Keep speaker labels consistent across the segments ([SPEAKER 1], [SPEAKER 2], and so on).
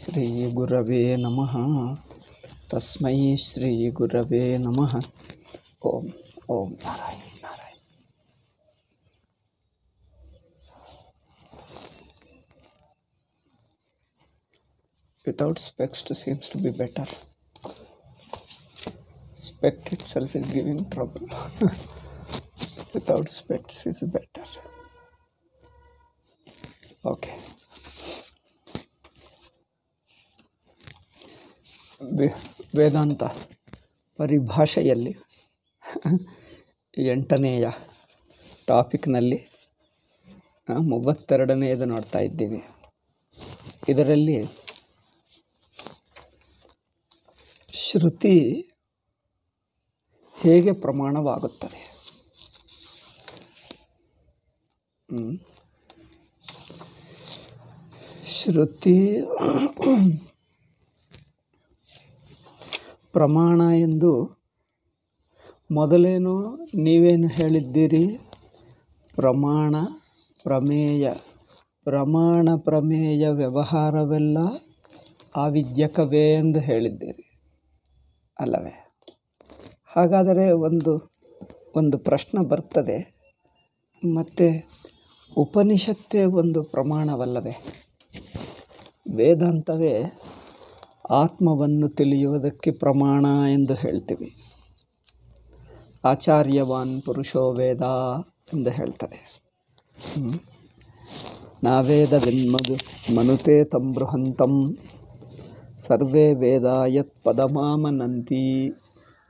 [SPEAKER 1] ಶ್ರೀಗುರವೇ ನಮಃ ತಸ್ಮೈ ಶ್ರೀಗುರವೇ ನಮಃ ಓಂ ಓಂ Narayana Narayana without specs seems to be better specs itself is giving trouble without specs is better okay ವೇದಾಂತ ಪರಿಭಾಷೆಯಲ್ಲಿ ಎಂಟನೆಯ ಟಾಪಿಕ್ನಲ್ಲಿ ಮೂವತ್ತೆರಡನೆಯದು ನೋಡ್ತಾ ಇದ್ದೀವಿ ಇದರಲ್ಲಿ ಶ್ರುತಿ ಹೇಗೆ ಪ್ರಮಾಣವಾಗುತ್ತದೆ ಶ್ರುತಿ ಪ್ರಮಾಣ ಎಂದು ಮೊದಲೇನು ನೀವೇನು ಹೇಳಿದ್ದೀರಿ ಪ್ರಮಾಣ ಪ್ರಮೇಯ ಪ್ರಮಾಣ ಪ್ರಮೇಯ ವ್ಯವಹಾರವೆಲ್ಲ ಆವಿದ್ಯಕವೇ ಎಂದು ಹೇಳಿದ್ದೀರಿ ಅಲ್ಲವೇ ಹಾಗಾದರೆ ಒಂದು ಒಂದು ಪ್ರಶ್ನೆ ಬರ್ತದೆ ಮತ್ತು ಉಪನಿಷತ್ತೇ ಒಂದು ಪ್ರಮಾಣವಲ್ಲವೇ ವೇದಾಂತವೇ ಆತ್ಮವನ್ನು ತಿಳಿಯುವುದಕ್ಕೆ ಪ್ರಮಾಣ ಎಂದು ಹೇಳ್ತೀವಿ ಆಚಾರ್ಯವಾನ್ ಪುರುಷೋ ವೇದ ಎಂದು ಹೇಳ್ತಾರೆ ವಿನ್ಮದು ಮನುತೆ ತಂ ಬೃಹಂತಂ ಸರ್ವೇ ವೇದ ಯತ್ ಪದಮಾಮನಂತಿ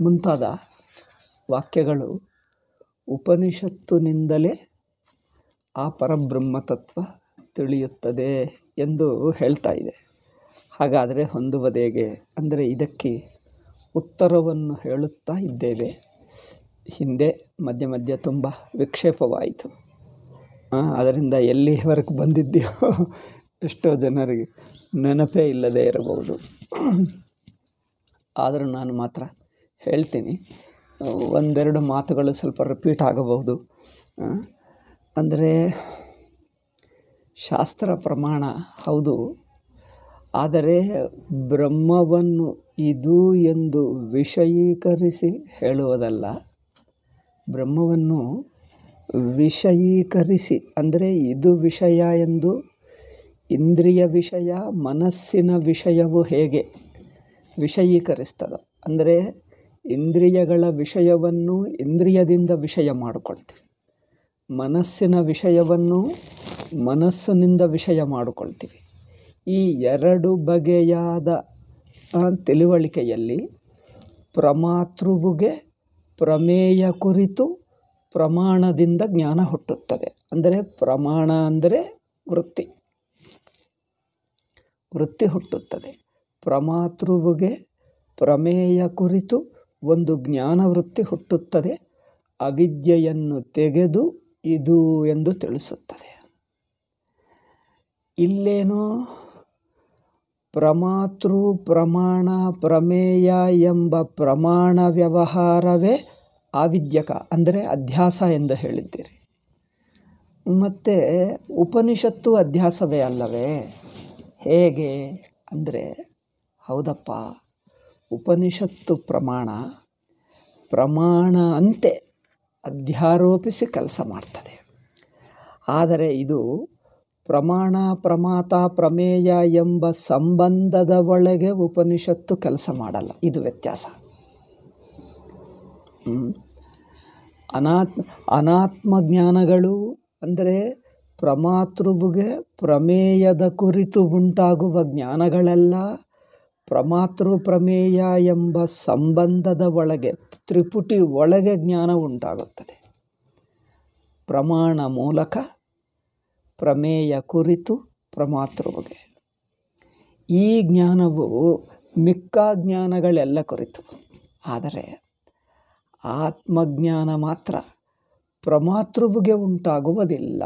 [SPEAKER 1] ಮುಂತಾದ ವಾಕ್ಯಗಳು ಉಪನಿಷತ್ತುನಿಂದಲೇ ಆ ಪರಬ್ರಹ್ಮತತ್ವ ತಿಳಿಯುತ್ತದೆ ಎಂದು ಹೇಳ್ತಾ ಇದೆ ಹಾಗಾದರೆ ಹೊಂದುವುದೇಗೆ ಅಂದರೆ ಇದಕ್ಕೆ ಉತ್ತರವನ್ನು ಹೇಳುತ್ತಾ ಇದ್ದೇವೆ ಹಿಂದೆ ಮಧ್ಯ ಮಧ್ಯ ತುಂಬ ವಿಕ್ಷೇಪವಾಯಿತು ಅದರಿಂದ ಎಲ್ಲಿವರೆಗೂ ಬಂದಿದ್ದೀಯೋ ಎಷ್ಟೋ ಜನರಿಗೆ ನೆನಪೇ ಇಲ್ಲದೆ ಇರಬಹುದು ಆದರೂ ನಾನು ಮಾತ್ರ ಹೇಳ್ತೀನಿ ಒಂದೆರಡು ಮಾತುಗಳು ಸ್ವಲ್ಪ ರಿಪೀಟ್ ಆಗಬಹುದು ಅಂದರೆ ಶಾಸ್ತ್ರ ಪ್ರಮಾಣ ಹೌದು ಆದರೆ ಬ್ರಹ್ಮವನ್ನು ಇದು ಎಂದು ವಿಷಯೀಕರಿಸಿ ಹೇಳುವುದಲ್ಲ ಬ್ರಹ್ಮವನ್ನು ವಿಷಯೀಕರಿಸಿ ಅಂದರೆ ಇದು ವಿಷಯ ಎಂದು ಇಂದ್ರಿಯ ವಿಷಯ ಮನಸ್ಸಿನ ವಿಷಯವು ಹೇಗೆ ವಿಷಯೀಕರಿಸ್ತದ ಅಂದರೆ ಇಂದ್ರಿಯಗಳ ವಿಷಯವನ್ನು ಇಂದ್ರಿಯದಿಂದ ವಿಷಯ ಮಾಡಿಕೊಳ್ತೀವಿ ಮನಸ್ಸಿನ ವಿಷಯವನ್ನು ಮನಸ್ಸಿನಿಂದ ವಿಷಯ ಮಾಡಿಕೊಳ್ತೀವಿ ಈ ಎರಡು ಬಗೆಯಾದ ತಿಳುವಳಿಕೆಯಲ್ಲಿ ಪ್ರಮಾತೃವಿಗೆ ಪ್ರಮೇಯ ಕುರಿತು ಪ್ರಮಾಣದಿಂದ ಜ್ಞಾನ ಹುಟ್ಟುತ್ತದೆ ಅಂದರೆ ಪ್ರಮಾಣ ಅಂದರೆ ವೃತ್ತಿ ವೃತ್ತಿ ಹುಟ್ಟುತ್ತದೆ ಪ್ರಮಾತೃವಿಗೆ ಪ್ರಮೇಯ ಕುರಿತು ಒಂದು ಜ್ಞಾನ ವೃತ್ತಿ ಹುಟ್ಟುತ್ತದೆ ಅವಿದ್ಯೆಯನ್ನು ತೆಗೆದು ಇದು ಎಂದು ತಿಳಿಸುತ್ತದೆ ಇಲ್ಲೇನೋ ಪ್ರಮಾತೃ ಪ್ರಮಾಣ ಪ್ರಮೇಯ ಎಂಬ ಪ್ರಮಾಣ ವ್ಯವಹಾರವೇ ಆವಿದ್ಯಕ ಅಂದರೆ ಅಧ್ಯಾಸ ಎಂದು ಹೇಳಿದ್ದೀರಿ ಮತ್ತು ಉಪನಿಷತ್ತು ಅಧ್ಯಾಸವೇ ಅಲ್ಲವೇ ಹೇಗೆ ಅಂದರೆ ಹೌದಪ್ಪ ಉಪನಿಷತ್ತು ಪ್ರಮಾಣ ಪ್ರಮಾಣ ಅಂತೆ ಅಧ್ಯಾರೋಪಿಸಿ ಕೆಲಸ ಮಾಡ್ತದೆ ಆದರೆ ಇದು ಪ್ರಮಾಣ ಪ್ರಮಾತ ಪ್ರಮೇಯ ಎಂಬ ಸಂಬಂಧದ ಒಳಗೆ ಉಪನಿಷತ್ತು ಕೆಲಸ ಮಾಡಲ್ಲ ಇದು ವ್ಯತ್ಯಾಸ ಅನಾತ್ಮ ಅನಾತ್ಮ ಜ್ಞಾನಗಳು ಅಂದರೆ ಪ್ರಮಾತೃಗೆ ಪ್ರಮೇಯದ ಕುರಿತು ಉಂಟಾಗುವ ಜ್ಞಾನಗಳೆಲ್ಲ ಪ್ರಮಾತೃ ಪ್ರಮೇಯ ಎಂಬ ಸಂಬಂಧದ ಒಳಗೆ ತ್ರಿಪುಟಿ ಒಳಗೆ ಜ್ಞಾನ ಉಂಟಾಗುತ್ತದೆ ಪ್ರಮಾಣ ಮೂಲಕ ಪ್ರಮೇಯ ಕುರಿತು ಪ್ರಮಾತೃವಿಗೆ ಈ ಜ್ಞಾನವು ಮಿಕ್ಕ ಜ್ಞಾನಗಳೆಲ್ಲ ಕುರಿತು ಆದರೆ ಆತ್ಮಜ್ಞಾನ ಮಾತ್ರ ಪ್ರಮಾತೃವಿಗೆ ಉಂಟಾಗುವುದಿಲ್ಲ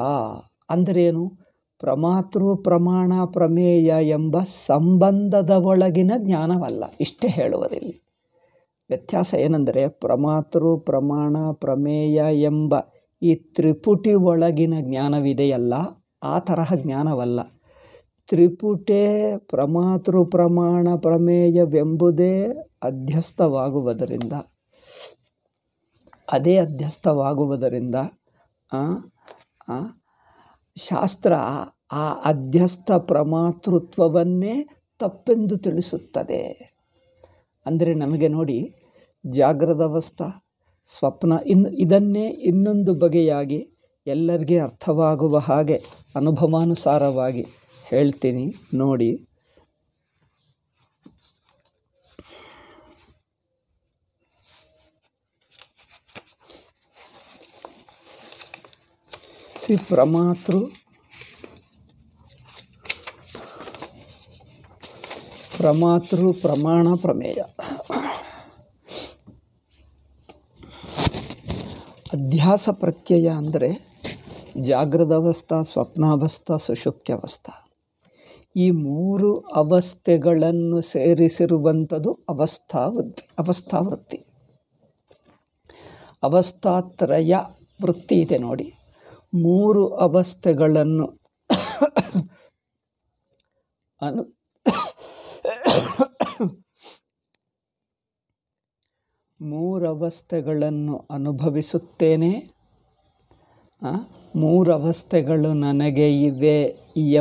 [SPEAKER 1] ಅಂದರೇನು ಪ್ರಮಾತೃ ಪ್ರಮಾಣ ಪ್ರಮೇಯ ಎಂಬ ಸಂಬಂಧದ ಒಳಗಿನ ಜ್ಞಾನವಲ್ಲ ಇಷ್ಟೇ ಹೇಳುವುದಿಲ್ಲ ವ್ಯತ್ಯಾಸ ಏನೆಂದರೆ ಪ್ರಮಾತೃ ಪ್ರಮಾಣ ಪ್ರಮೇಯ ಎಂಬ ಈ ತ್ರಿಪುಟಿ ಒಳಗಿನ ಜ್ಞಾನವಿದೆಯಲ್ಲ ಆ ತರಹ ಜ್ಞಾನವಲ್ಲ ತ್ರಿಪುಟೆ ಪ್ರಮಾತೃ ಪ್ರಮಾಣ ಪ್ರಮೇಯವೆಂಬುದೇ ಅಧ್ಯಸ್ಥವಾಗುವುದರಿಂದ ಅದೇ ಅಧ್ಯಸ್ಥವಾಗುವುದರಿಂದ ಶಾಸ್ತ್ರ ಆ ಅಧ್ಯಸ್ಥ ಪ್ರಮಾತೃತ್ವವನ್ನೇ ತಪ್ಪೆಂದು ತಿಳಿಸುತ್ತದೆ ಅಂದರೆ ನಮಗೆ ನೋಡಿ ಜಾಗ್ರದವಸ್ಥ ಸ್ವಪ್ನ ಇನ್ನು ಇದನ್ನೇ ಇನ್ನೊಂದು ಬಗೆಯಾಗಿ ಎಲ್ಲರಿಗೆ ಅರ್ಥವಾಗುವ ಹಾಗೆ ಅನುಭವಾನುಸಾರವಾಗಿ ಹೇಳ್ತೀನಿ ನೋಡಿ ಸಿ ಪ್ರಮಾತೃ ಪ್ರಮಾತೃ ಪ್ರಮಾಣ ಪ್ರಮೇಯ ಅಧ್ಯಾಸ ಪ್ರತ್ಯಯ ಅಂದರೆ ಜಾಗೃತಾವಸ್ಥಾ ಸ್ವಪ್ನಾವಸ್ಥಾ ಸುಷುಪ್ತ್ಯವಸ್ಥಾ ಈ ಮೂರು ಅವಸ್ಥೆಗಳನ್ನು ಸೇರಿಸಿರುವಂಥದ್ದು ಅವಸ್ಥಾವೃತ್ತಿ ಅವಸ್ಥಾವೃತ್ತಿ ಅವಸ್ಥಾತ್ರಯ ವೃತ್ತಿ ಇದೆ ನೋಡಿ ಮೂರು ಅವಸ್ಥೆಗಳನ್ನು ಅನು ಮೂರವಸ್ಥೆಗಳನ್ನು ಅನುಭವಿಸುತ್ತೇನೆ ಮೂರವಸ್ಥೆಗಳು ನನಗೆ ಇವೆ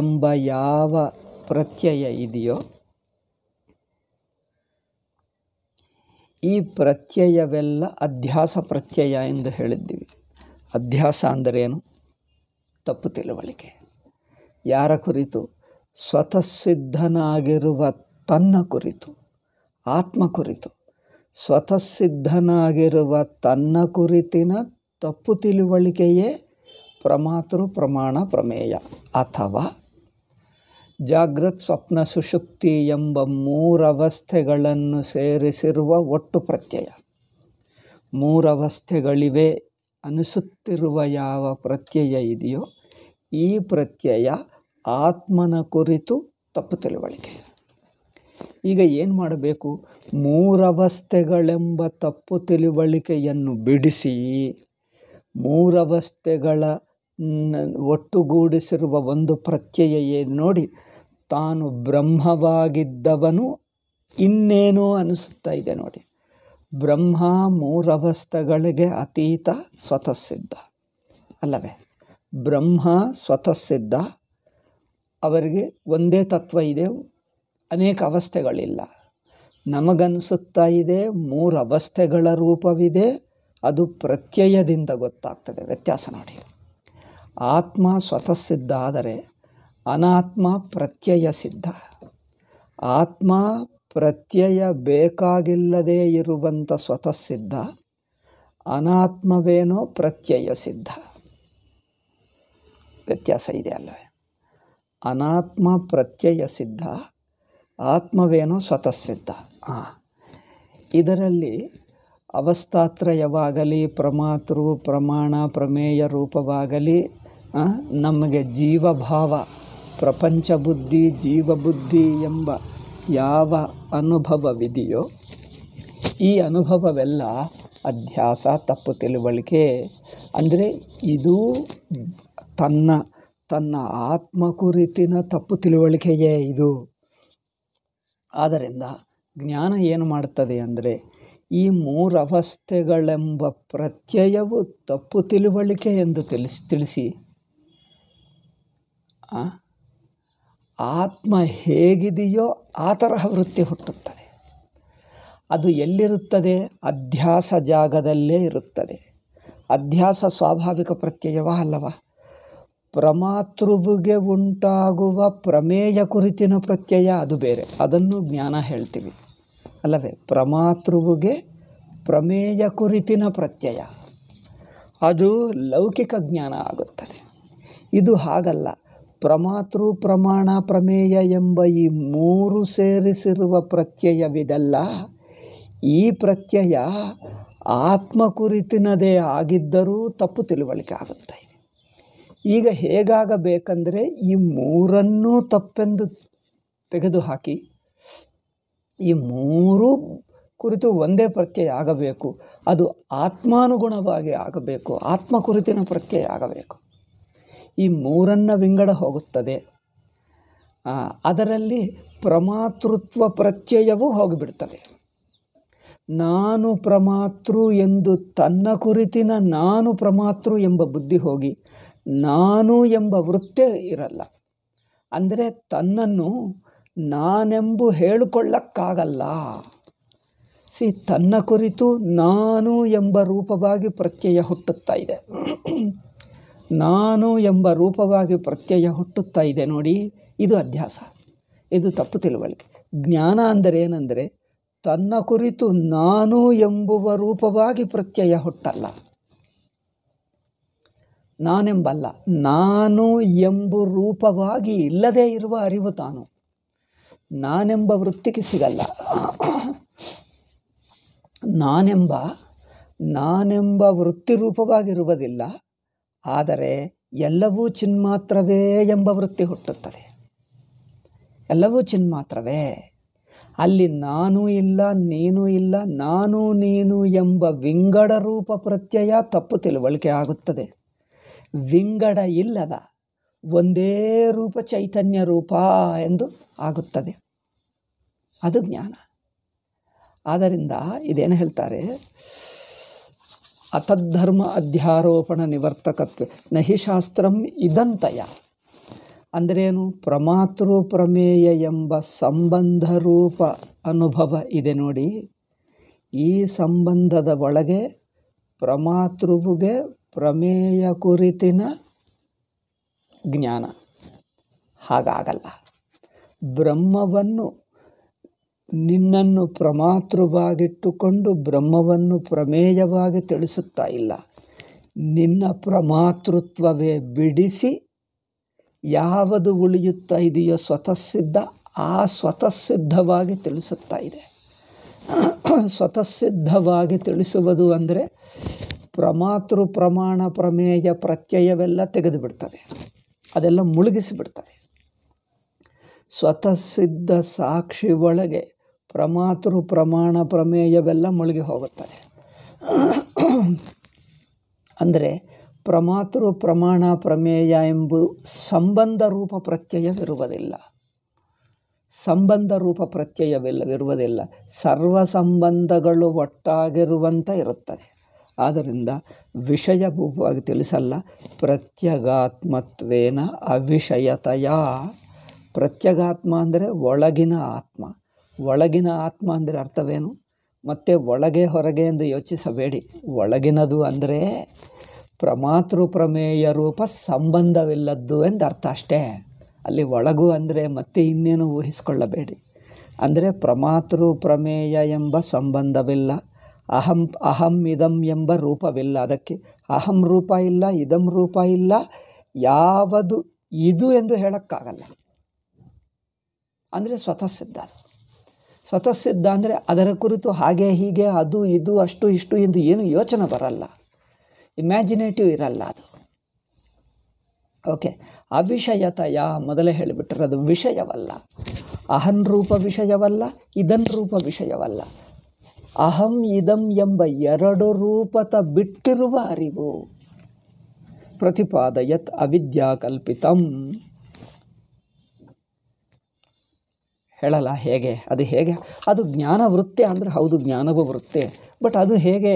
[SPEAKER 1] ಎಂಬ ಯಾವ ಪ್ರತ್ಯಯ ಇದೆಯೋ ಈ ಪ್ರತ್ಯಯವೆಲ್ಲ ಅಧ್ಯಾಸ ಪ್ರತ್ಯಯ ಎಂದು ಹೇಳಿದ್ದೀವಿ ಅಧ್ಯಾಸ ಅಂದರೇನು ತಪ್ಪು ತಿಳುವಳಿಕೆ ಯಾರ ಕುರಿತು ಸ್ವತಃಸಿದ್ಧನಾಗಿರುವ ತನ್ನ ಕುರಿತು ಆತ್ಮ ಕುರಿತು ಸ್ವತಃಸಿದ್ಧನಾಗಿರುವ ತನ್ನ ಕುರಿತಿನ ತಪ್ಪು ತಿಳುವಳಿಕೆಯೇ ಪ್ರಮಾತೃ ಪ್ರಮಾಣ ಪ್ರಮೇಯ ಅಥವಾ ಜಾಗೃತ್ ಸ್ವಪ್ನ ಸುಶುಕ್ತಿ ಎಂಬ ಮೂರವಸ್ಥೆಗಳನ್ನು ಸೇರಿಸಿರುವ ಒಟ್ಟು ಪ್ರತ್ಯಯ ಮೂರವಸ್ಥೆಗಳಿವೆ ಅನಿಸುತ್ತಿರುವ ಯಾವ ಪ್ರತ್ಯಯ ಇದೆಯೋ ಈ ಪ್ರತ್ಯಯ ಆತ್ಮನ ಕುರಿತು ತಪ್ಪು ತಿಳುವಳಿಕೆ ಈಗ ಏನು ಮಾಡಬೇಕು ಮೂರವಸ್ಥೆಗಳೆಂಬ ತಪ್ಪು ತಿಳುವಳಿಕೆಯನ್ನು ಬಿಡಿಸಿ ಮೂರವಸ್ಥೆಗಳ ಒಟ್ಟುಗೂಡಿಸಿರುವ ಒಂದು ಪ್ರತ್ಯಯ ಏನು ನೋಡಿ ತಾನು ಬ್ರಹ್ಮವಾಗಿದ್ದವನು ಇನ್ನೇನೋ ಅನಿಸುತ್ತಾ ಇದೆ ನೋಡಿ ಬ್ರಹ್ಮ ಮೂರವಸ್ಥೆಗಳಿಗೆ ಅತೀತ ಸ್ವತಃಸಿದ್ಧ ಅಲ್ಲವೇ ಬ್ರಹ್ಮ ಸಿದ್ಧ ಅವರಿಗೆ ಒಂದೇ ತತ್ವ ಇದೆ ಅನೇಕ ಅವಸ್ಥೆಗಳಿಲ್ಲ ನಮಗನಿಸುತ್ತಾ ಇದೆ ಮೂರು ಅವಸ್ಥೆಗಳ ರೂಪವಿದೆ ಅದು ಪ್ರತ್ಯಯದಿಂದ ಗೊತ್ತಾಗ್ತದೆ ವ್ಯತ್ಯಾಸ ನೋಡಿ ಆತ್ಮ ಸ್ವತಃ ಸಿದ್ಧ ಆದರೆ ಅನಾತ್ಮ ಪ್ರತ್ಯಯ ಸಿದ್ಧ ಆತ್ಮ ಪ್ರತ್ಯಯ ಬೇಕಾಗಿಲ್ಲದೇ ಇರುವಂಥ ಸ್ವತಃ ಸಿದ್ಧ ಅನಾತ್ಮವೇನೋ ಪ್ರತ್ಯಯ ಸಿದ್ಧ ವ್ಯತ್ಯಾಸ ಇದೆ ಅಲ್ಲವೇ ಅನಾತ್ಮ ಪ್ರತ್ಯಯ ಸಿದ್ಧ ಆತ್ಮವೇನೋ ಸ್ವತಃ ಸಿದ್ಧ ಇದರಲ್ಲಿ ಅವಸ್ಥಾತ್ರಯವಾಗಲಿ ಪ್ರಮಾತೃ ಪ್ರಮಾಣ ಪ್ರಮೇಯ ರೂಪವಾಗಲಿ ನಮಗೆ ಜೀವಭಾವ ಪ್ರಪಂಚ ಬುದ್ಧಿ ಜೀವಬುದ್ಧಿ ಎಂಬ ಯಾವ ಅನುಭವವಿದೆಯೋ ಈ ಅನುಭವವೆಲ್ಲ ಅಧ್ಯಾಸ ತಪ್ಪು ತಿಳುವಳಿಕೆ ಅಂದರೆ ಇದು ತನ್ನ ತನ್ನ ಆತ್ಮ ಕುರಿತಿನ ತಪ್ಪು ತಿಳುವಳಿಕೆಯೇ ಇದು ಆದ್ದರಿಂದ ಜ್ಞಾನ ಏನು ಮಾಡ್ತದೆ ಅಂದರೆ ಈ ಮೂರವಸ್ಥೆಗಳೆಂಬ ಪ್ರತ್ಯಯವು ತಪ್ಪು ತಿಳುವಳಿಕೆ ಎಂದು ತಿಳಿಸಿ ತಿಳಿಸಿ ಆತ್ಮ ಹೇಗಿದೆಯೋ ಆ ತರಹ ವೃತ್ತಿ ಹುಟ್ಟುತ್ತದೆ ಅದು ಎಲ್ಲಿರುತ್ತದೆ ಅಧ್ಯಾಸ ಜಾಗದಲ್ಲೇ ಇರುತ್ತದೆ ಅಧ್ಯಾಸ ಸ್ವಾಭಾವಿಕ ಪ್ರತ್ಯಯವ ಅಲ್ಲವ ಪ್ರಮಾತೃವಿಗೆ ಉಂಟಾಗುವ ಪ್ರಮೇಯ ಕುರಿತಿನ ಪ್ರತ್ಯಯ ಅದು ಬೇರೆ ಅದನ್ನು ಜ್ಞಾನ ಹೇಳ್ತೀವಿ ಅಲ್ಲವೇ ಪ್ರಮಾತೃವಿಗೆ ಪ್ರಮೇಯ ಕುರಿತಿನ ಪ್ರತ್ಯಯ ಅದು ಲೌಕಿಕ ಜ್ಞಾನ ಆಗುತ್ತದೆ ಇದು ಹಾಗಲ್ಲ ಪ್ರಮಾತೃ ಪ್ರಮಾಣ ಪ್ರಮೇಯ ಎಂಬ ಈ ಮೂರು ಸೇರಿಸಿರುವ ಪ್ರತ್ಯಯವಿದಲ್ಲ ಈ ಪ್ರತ್ಯಯ ಆತ್ಮ ಕುರಿತಿನದೇ ಆಗಿದ್ದರೂ ತಪ್ಪು ತಿಳುವಳಿಕೆ ಆಗುತ್ತೆ ಈಗ ಹೇಗಾಗಬೇಕಂದರೆ ಈ ಮೂರನ್ನೂ ತಪ್ಪೆಂದು ತೆಗೆದುಹಾಕಿ ಈ ಮೂರು ಕುರಿತು ಒಂದೇ ಪ್ರತ್ಯಯ ಆಗಬೇಕು ಅದು ಆತ್ಮಾನುಗುಣವಾಗಿ ಆಗಬೇಕು ಆತ್ಮ ಕುರಿತಿನ ಪ್ರತ್ಯಯ ಆಗಬೇಕು ಈ ಮೂರನ್ನು ವಿಂಗಡ ಹೋಗುತ್ತದೆ ಅದರಲ್ಲಿ ಪ್ರಮಾತೃತ್ವ ಪ್ರತ್ಯಯವೂ ಹೋಗಿಬಿಡ್ತದೆ ನಾನು ಪ್ರಮಾತೃ ಎಂದು ತನ್ನ ಕುರಿತಿನ ನಾನು ಪ್ರಮಾತೃ ಎಂಬ ಬುದ್ಧಿ ಹೋಗಿ ನಾನು ಎಂಬ ವೃತ್ತಿ ಇರಲ್ಲ ಅಂದರೆ ತನ್ನನ್ನು ನಾನೆಂಬು ಹೇಳಿಕೊಳ್ಳಕ್ಕಾಗಲ್ಲ ಸಿ ತನ್ನ ಕುರಿತು ನಾನು ಎಂಬ ರೂಪವಾಗಿ ಪ್ರತ್ಯಯ ಹುಟ್ಟುತ್ತಾ ಇದೆ ನಾನು ಎಂಬ ರೂಪವಾಗಿ ಪ್ರತ್ಯಯ ಹುಟ್ಟುತ್ತಾ ಇದೆ ನೋಡಿ ಇದು ಅಧ್ಯಾಸ ಇದು ತಪ್ಪು ತಿಳುವಳಿಕೆ ಜ್ಞಾನ ಅಂದರೆ ಏನಂದರೆ ತನ್ನ ಕುರಿತು ನಾನು ಎಂಬುವ ರೂಪವಾಗಿ ಪ್ರತ್ಯಯ ಹುಟ್ಟಲ್ಲ ನಾನೆಂಬಲ್ಲ ನಾನು ಎಂಬ ರೂಪವಾಗಿ ಇಲ್ಲದೇ ಇರುವ ಅರಿವು ತಾನು ನಾನೆಂಬ ವೃತ್ತಿಗೆ ಸಿಗಲ್ಲ ನಾನೆಂಬ ನಾನೆಂಬ ವೃತ್ತಿ ರೂಪವಾಗಿರುವುದಿಲ್ಲ ಆದರೆ ಎಲ್ಲವೂ ಚಿನ್ಮಾತ್ರವೇ ಎಂಬ ವೃತ್ತಿ ಹುಟ್ಟುತ್ತದೆ ಎಲ್ಲವೂ ಚಿನ್ಮಾತ್ರವೇ ಅಲ್ಲಿ ನಾನು ಇಲ್ಲ ನೀನು ಇಲ್ಲ ನಾನು ನೀನು ಎಂಬ ವಿಂಗಡ ರೂಪ ಪ್ರತ್ಯಯ ತಪ್ಪು ತಿಳುವಳಿಕೆ ಆಗುತ್ತದೆ ವಿಂಗಡ ಇಲ್ಲದ ಒಂದೇ ರೂಪ ಚೈತನ್ಯ ರೂಪ ಎಂದು ಆಗುತ್ತದೆ ಅದು ಜ್ಞಾನ ಆದ್ದರಿಂದ ಇದೇನು ಹೇಳ್ತಾರೆ ಅತದ್ಧರ್ಮ ಅಧ್ಯಾರೋಪಣ ನಿವರ್ತಕತ್ವ ನಹಿ ಶಾಸ್ತ್ರಂ ಇದಂತಯ ಅಂದ್ರೇನು ಪ್ರಮಾತೃ ಪ್ರಮೇಯ ಎಂಬ ಸಂಬಂಧ ರೂಪ ಅನುಭವ ಇದೆ ನೋಡಿ ಈ ಸಂಬಂಧದ ಒಳಗೆ ಪ್ರಮಾತೃಗೆ ಪ್ರಮೇಯ ಕುರಿತಿನ ಜ್ಞಾನ ಹಾಗಾಗಲ್ಲ ಬ್ರಹ್ಮವನ್ನು ನಿನ್ನನ್ನು ಪ್ರಮಾತೃವಾಗಿಟ್ಟುಕೊಂಡು ಬ್ರಹ್ಮವನ್ನು ಪ್ರಮೇಯವಾಗಿ ತಿಳಿಸುತ್ತಾ ಇಲ್ಲ ನಿನ್ನ ಪ್ರಮಾತೃತ್ವವೇ ಬಿಡಿಸಿ ಯಾವುದು ಉಳಿಯುತ್ತಾ ಇದೆಯೋ ಸ್ವತಃಸಿದ್ಧ ಆ ಸ್ವತಃಸಿದ್ಧವಾಗಿ ತಿಳಿಸುತ್ತಾ ಇದೆ ಸ್ವತಃಸಿದ್ಧವಾಗಿ ತಿಳಿಸುವುದು ಅಂದರೆ ಪ್ರಮಾತೃ ಪ್ರಮಾಣ ಪ್ರಮೇಯ ಪ್ರತ್ಯಯವೆಲ್ಲ ತೆಗೆದುಬಿಡ್ತದೆ ಅದೆಲ್ಲ ಮುಳುಗಿಸಿಬಿಡ್ತದೆ ಸ್ವತಃಸಿದ್ಧ ಸಾಕ್ಷಿ ಒಳಗೆ ಪ್ರಮಾತೃ ಪ್ರಮಾಣ ಪ್ರಮೇಯವೆಲ್ಲ ಮುಳುಗಿ ಹೋಗುತ್ತದೆ ಅಂದರೆ ಪ್ರಮಾತೃ ಪ್ರಮಾಣ ಪ್ರಮೇಯ ಎಂಬು ಸಂಬಂಧ ರೂಪ ಪ್ರತ್ಯಯವಿರುವುದಿಲ್ಲ ಸಂಬಂಧ ರೂಪ ಪ್ರತ್ಯಯವಿಲ್ಲವಿರುವುದಿಲ್ಲ ಸರ್ವ ಸಂಬಂಧಗಳು ಒಟ್ಟಾಗಿರುವಂತೆ ಇರುತ್ತದೆ ಆದ್ದರಿಂದ ವಿಷಯಭೂಪವಾಗಿ ತಿಳಿಸಲ್ಲ ಪ್ರತ್ಯಗಾತ್ಮತ್ವೇನ ಅವಿಷಯತೆಯ ಪ್ರತ್ಯಗಾತ್ಮ ಅಂದರೆ ಒಳಗಿನ ಆತ್ಮ ಒಳಗಿನ ಆತ್ಮ ಅಂದರೆ ಅರ್ಥವೇನು ಮತ್ತೆ ಒಳಗೆ ಹೊರಗೆ ಎಂದು ಯೋಚಿಸಬೇಡಿ ಒಳಗಿನದು ಅಂದರೆ ಪ್ರಮಾತೃ ಪ್ರಮೇಯ ರೂಪ ಸಂಬಂಧವಿಲ್ಲದ್ದು ಎಂದು ಅರ್ಥ ಅಷ್ಟೇ ಅಲ್ಲಿ ಒಳಗು ಅಂದರೆ ಮತ್ತೆ ಇನ್ನೇನು ಊಹಿಸಿಕೊಳ್ಳಬೇಡಿ ಅಂದರೆ ಪ್ರಮಾತೃ ಪ್ರಮೇಯ ಎಂಬ ಸಂಬಂಧವಿಲ್ಲ ಅಹಂ ಅಹಂ ಇದಂ ಎಂಬ ರೂಪವಿಲ್ಲ ಅದಕ್ಕೆ ಅಹಂ ರೂಪ ಇಲ್ಲ ಇದಂ ರೂಪ ಇಲ್ಲ ಯಾವುದು ಇದು ಎಂದು ಹೇಳೋಕ್ಕಾಗಲ್ಲ ಅಂದರೆ ಸ್ವತಃ ಸಿದ್ಧ ಸ್ವತಃ ಸಿದ್ಧ ಅಂದರೆ ಅದರ ಕುರಿತು ಹಾಗೆ ಹೀಗೆ ಅದು ಇದು ಅಷ್ಟು ಇಷ್ಟು ಎಂದು ಏನು ಯೋಚನೆ ಬರಲ್ಲ ಇಮ್ಯಾಜಿನೇಟಿವ್ ಇರಲ್ಲ ಅದು ಓಕೆ ಅವಿಷಯತಯ ಮೊದಲೇ ಹೇಳಿಬಿಟ್ರೆ ಅದು ವಿಷಯವಲ್ಲ ಅಹನ್ ರೂಪ ವಿಷಯವಲ್ಲ ಇದನ್ ರೂಪ ವಿಷಯವಲ್ಲ ಅಹಂ ಇದಂ ಎಂಬ ಎರಡು ರೂಪತ ಬಿಟ್ಟಿರುವ ಅರಿವು ಪ್ರತಿಪಾದಯತ್ ಅವಿದ್ಯಾ ಕಲ್ಪಿತಂ ಹೇಳಲ್ಲ ಹೇಗೆ ಅದು ಹೇಗೆ ಅದು ಜ್ಞಾನ ವೃತ್ತಿ ಅಂದರೆ ಹೌದು ಜ್ಞಾನವೂ ವೃತ್ತಿ ಬಟ್ ಅದು ಹೇಗೆ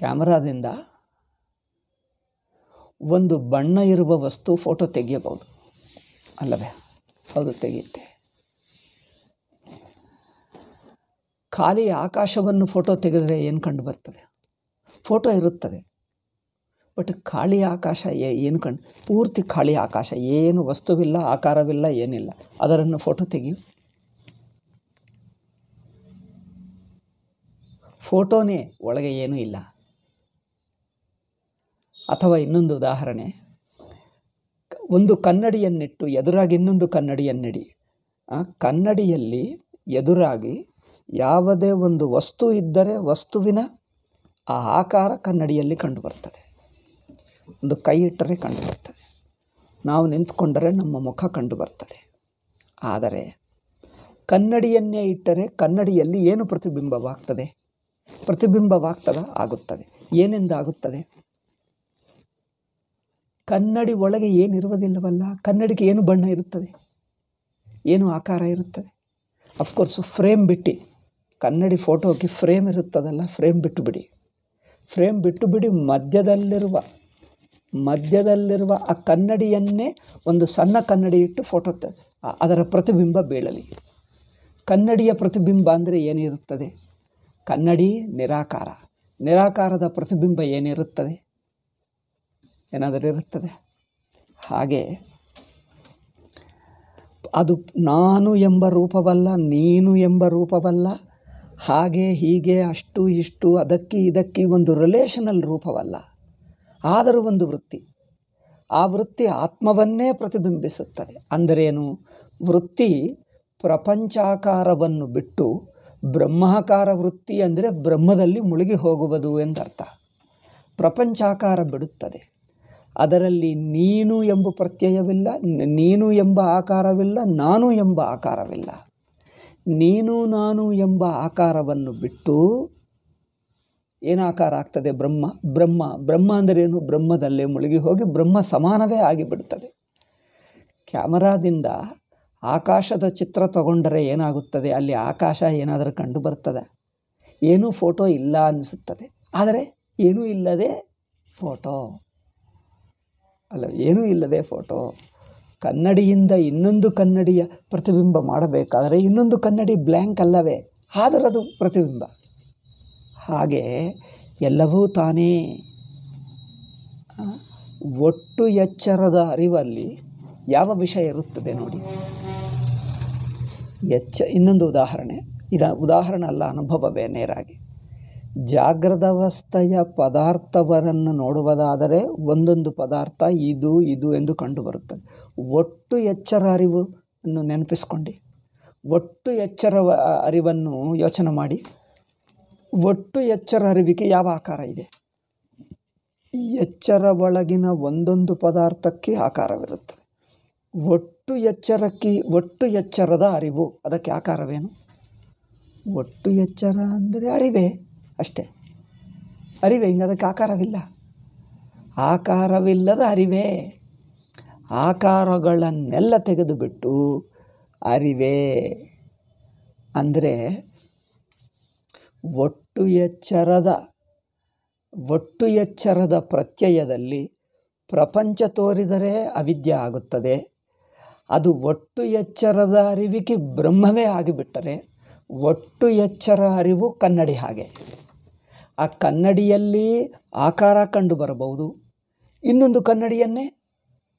[SPEAKER 1] ಕ್ಯಾಮರಾದಿಂದ ಒಂದು ಬಣ್ಣ ಇರುವ ವಸ್ತು ಫೋಟೋ ತೆಗೆಯಬಹುದು ಅಲ್ಲವೇ ಹೌದು ತೆಗೆಯುತ್ತೆ ಖಾಲಿ ಆಕಾಶವನ್ನು ಫೋಟೋ ತೆಗೆದರೆ ಏನು ಕಂಡು ಬರ್ತದೆ ಫೋಟೋ ಇರುತ್ತದೆ ಬಟ್ ಖಾಳಿ ಆಕಾಶ ಏನು ಕಣ್ ಪೂರ್ತಿ ಖಾಲಿ ಆಕಾಶ ಏನು ವಸ್ತುವಿಲ್ಲ ಆಕಾರವಿಲ್ಲ ಏನಿಲ್ಲ ಅದರನ್ನು ಫೋಟೋ ತೆಗೆಯು ಫೋಟೋನೇ ಒಳಗೆ ಏನೂ ಇಲ್ಲ ಅಥವಾ ಇನ್ನೊಂದು ಉದಾಹರಣೆ ಒಂದು ಕನ್ನಡಿಯನ್ನಿಟ್ಟು ಎದುರಾಗಿ ಇನ್ನೊಂದು ಕನ್ನಡಿಯನ್ನಿಡಿ ಆ ಕನ್ನಡಿಯಲ್ಲಿ ಎದುರಾಗಿ ಯಾವುದೇ ಒಂದು ವಸ್ತು ಇದ್ದರೆ ವಸ್ತುವಿನ ಆ ಆಕಾರ ಕನ್ನಡಿಯಲ್ಲಿ ಕಂಡುಬರ್ತದೆ ಒಂದು ಕೈ ಇಟ್ಟರೆ ಕಂಡು ಬರ್ತದೆ ನಾವು ನಿಂತ್ಕೊಂಡರೆ ನಮ್ಮ ಮುಖ ಕಂಡು ಬರ್ತದೆ ಆದರೆ ಕನ್ನಡಿಯನ್ನೇ ಇಟ್ಟರೆ ಕನ್ನಡಿಯಲ್ಲಿ ಏನು ಪ್ರತಿಬಿಂಬವಾಗ್ತದೆ ಪ್ರತಿಬಿಂಬವಾಗ್ತದ ಆಗುತ್ತದೆ ಏನೆಂದಾಗುತ್ತದೆ ಕನ್ನಡಿ ಒಳಗೆ ಏನಿರುವುದಿಲ್ಲವಲ್ಲ ಕನ್ನಡಿಗೆ ಏನು ಬಣ್ಣ ಇರುತ್ತದೆ ಏನು ಆಕಾರ ಇರುತ್ತದೆ ಅಫ್ಕೋರ್ಸು ಫ್ರೇಮ್ ಬಿಟ್ಟು ಕನ್ನಡಿ ಫೋಟೋಗೆ ಫ್ರೇಮ್ ಇರುತ್ತದಲ್ಲ ಫ್ರೇಮ್ ಬಿಟ್ಟು ಬಿಡಿ ಫ್ರೇಮ್ ಬಿಟ್ಟು ಬಿಡಿ ಮಧ್ಯದಲ್ಲಿರುವ ಮಧ್ಯದಲ್ಲಿರುವ ಆ ಕನ್ನಡಿಯನ್ನೇ ಒಂದು ಸಣ್ಣ ಕನ್ನಡಿ ಇಟ್ಟು ಫೋಟೋ ತ ಅದರ ಪ್ರತಿಬಿಂಬ ಬೀಳಲಿ ಕನ್ನಡಿಯ ಪ್ರತಿಬಿಂಬ ಅಂದರೆ ಏನಿರುತ್ತದೆ ಕನ್ನಡಿ ನಿರಾಕಾರ ನಿರಾಕಾರದ ಪ್ರತಿಬಿಂಬ ಏನಿರುತ್ತದೆ ಏನಾದರೂ ಇರುತ್ತದೆ ಹಾಗೆ ಅದು ನಾನು ಎಂಬ ರೂಪವಲ್ಲ ನೀನು ಎಂಬ ರೂಪವಲ್ಲ ಹಾಗೆ ಹೀಗೆ ಅಷ್ಟು ಇಷ್ಟು ಅದಕ್ಕೆ ಇದಕ್ಕೆ ಒಂದು ರಿಲೇಷನಲ್ ರೂಪವಲ್ಲ ಆದರೂ ಒಂದು ವೃತ್ತಿ ಆ ವೃತ್ತಿ ಆತ್ಮವನ್ನೇ ಪ್ರತಿಬಿಂಬಿಸುತ್ತದೆ ಅಂದರೇನು ವೃತ್ತಿ ಪ್ರಪಂಚಾಕಾರವನ್ನು ಬಿಟ್ಟು ಬ್ರಹ್ಮಾಕಾರ ವೃತ್ತಿ ಅಂದರೆ ಬ್ರಹ್ಮದಲ್ಲಿ ಮುಳುಗಿ ಹೋಗುವುದು ಎಂದರ್ಥ ಪ್ರಪಂಚಾಕಾರ ಬಿಡುತ್ತದೆ ಅದರಲ್ಲಿ ನೀನು ಎಂಬ ಪ್ರತ್ಯಯವಿಲ್ಲ ನೀನು ಎಂಬ ಆಕಾರವಿಲ್ಲ ನಾನು ಎಂಬ ಆಕಾರವಿಲ್ಲ ನೀನು ನಾನು ಎಂಬ ಆಕಾರವನ್ನು ಬಿಟ್ಟು ಏನಾಕಾರ ಆಗ್ತದೆ ಬ್ರಹ್ಮ ಬ್ರಹ್ಮ ಬ್ರಹ್ಮ ಅಂದರೇನು ಬ್ರಹ್ಮದಲ್ಲೇ ಮುಳುಗಿ ಹೋಗಿ ಬ್ರಹ್ಮ ಸಮಾನವೇ ಆಗಿಬಿಡುತ್ತದೆ ಕ್ಯಾಮರಾದಿಂದ ಆಕಾಶದ ಚಿತ್ರ ತಗೊಂಡರೆ ಏನಾಗುತ್ತದೆ ಅಲ್ಲಿ ಆಕಾಶ ಏನಾದರೂ ಕಂಡು ಬರ್ತದೆ ಏನೂ ಫೋಟೋ ಇಲ್ಲ ಅನ್ನಿಸುತ್ತದೆ ಆದರೆ ಏನೂ ಇಲ್ಲದೆ ಫೋಟೋ ಅಲ್ಲ ಏನೂ ಇಲ್ಲದೆ ಫೋಟೋ ಕನ್ನಡಿಯಿಂದ ಇನ್ನೊಂದು ಕನ್ನಡಿಯ ಪ್ರತಿಬಿಂಬ ಮಾಡಬೇಕಾದರೆ ಇನ್ನೊಂದು ಕನ್ನಡಿ ಬ್ಲ್ಯಾಂಕ್ ಅಲ್ಲವೇ ಆದರೂ ಅದು ಪ್ರತಿಬಿಂಬ ಹಾಗೆ ಎಲ್ಲವೂ ತಾನೇ ಒಟ್ಟು ಎಚ್ಚರದ ಅರಿವಲ್ಲಿ ಯಾವ ವಿಷಯ ಇರುತ್ತದೆ ನೋಡಿ ಎಚ್ಚ ಇನ್ನೊಂದು ಉದಾಹರಣೆ ಇದ ಉದಾಹರಣೆ ಅಲ್ಲ ಅನುಭವವೇ ನೇರಾಗಿ ಜಾಗ್ರದವಸ್ಥೆಯ ಪದಾರ್ಥವನ್ನು ನೋಡುವುದಾದರೆ ಒಂದೊಂದು ಪದಾರ್ಥ ಇದು ಇದು ಎಂದು ಕಂಡುಬರುತ್ತದೆ ಒಟ್ಟು ಎಚ್ಚರ ಅರಿವು ನೆನಪಿಸ್ಕೊಂಡು ಒಟ್ಟು ಎಚ್ಚರ ಅರಿವನ್ನು ಯೋಚನೆ ಮಾಡಿ ಒಟ್ಟು ಎಚ್ಚರ ಅರಿವಿಕೆ ಯಾವ ಆಕಾರ ಇದೆ ಎಚ್ಚರ ಒಳಗಿನ ಒಂದೊಂದು ಪದಾರ್ಥಕ್ಕೆ ಆಕಾರವಿರುತ್ತದೆ ಒಟ್ಟು ಎಚ್ಚರಕ್ಕೆ ಒಟ್ಟು ಎಚ್ಚರದ ಅರಿವು ಅದಕ್ಕೆ ಆಕಾರವೇನು ಒಟ್ಟು ಎಚ್ಚರ ಅಂದರೆ ಅರಿವೆ ಅಷ್ಟೇ ಅರಿವೆ ಹಿಂಗೆ ಅದಕ್ಕೆ ಆಕಾರವಿಲ್ಲ ಆಕಾರವಿಲ್ಲದ ಅರಿವೆ ಆಕಾರಗಳನ್ನೆಲ್ಲ ತೆಗೆದುಬಿಟ್ಟು ಅರಿವೆ ಅಂದರೆ ಒಟ್ಟು ಎಚ್ಚರದ ಒಟ್ಟು ಎಚ್ಚರದ ಪ್ರತ್ಯಯದಲ್ಲಿ ಪ್ರಪಂಚ ತೋರಿದರೆ ಅವಿದ್ಯೆ ಆಗುತ್ತದೆ ಅದು ಒಟ್ಟು ಎಚ್ಚರದ ಅರಿವಿಗೆ ಬ್ರಹ್ಮವೇ ಆಗಿಬಿಟ್ಟರೆ ಒಟ್ಟು ಎಚ್ಚರ ಅರಿವು ಕನ್ನಡಿ ಹಾಗೆ ಆ ಕನ್ನಡಿಯಲ್ಲಿ ಆಕಾರ ಕಂಡು ಬರಬಹುದು ಇನ್ನೊಂದು ಕನ್ನಡಿಯನ್ನೇ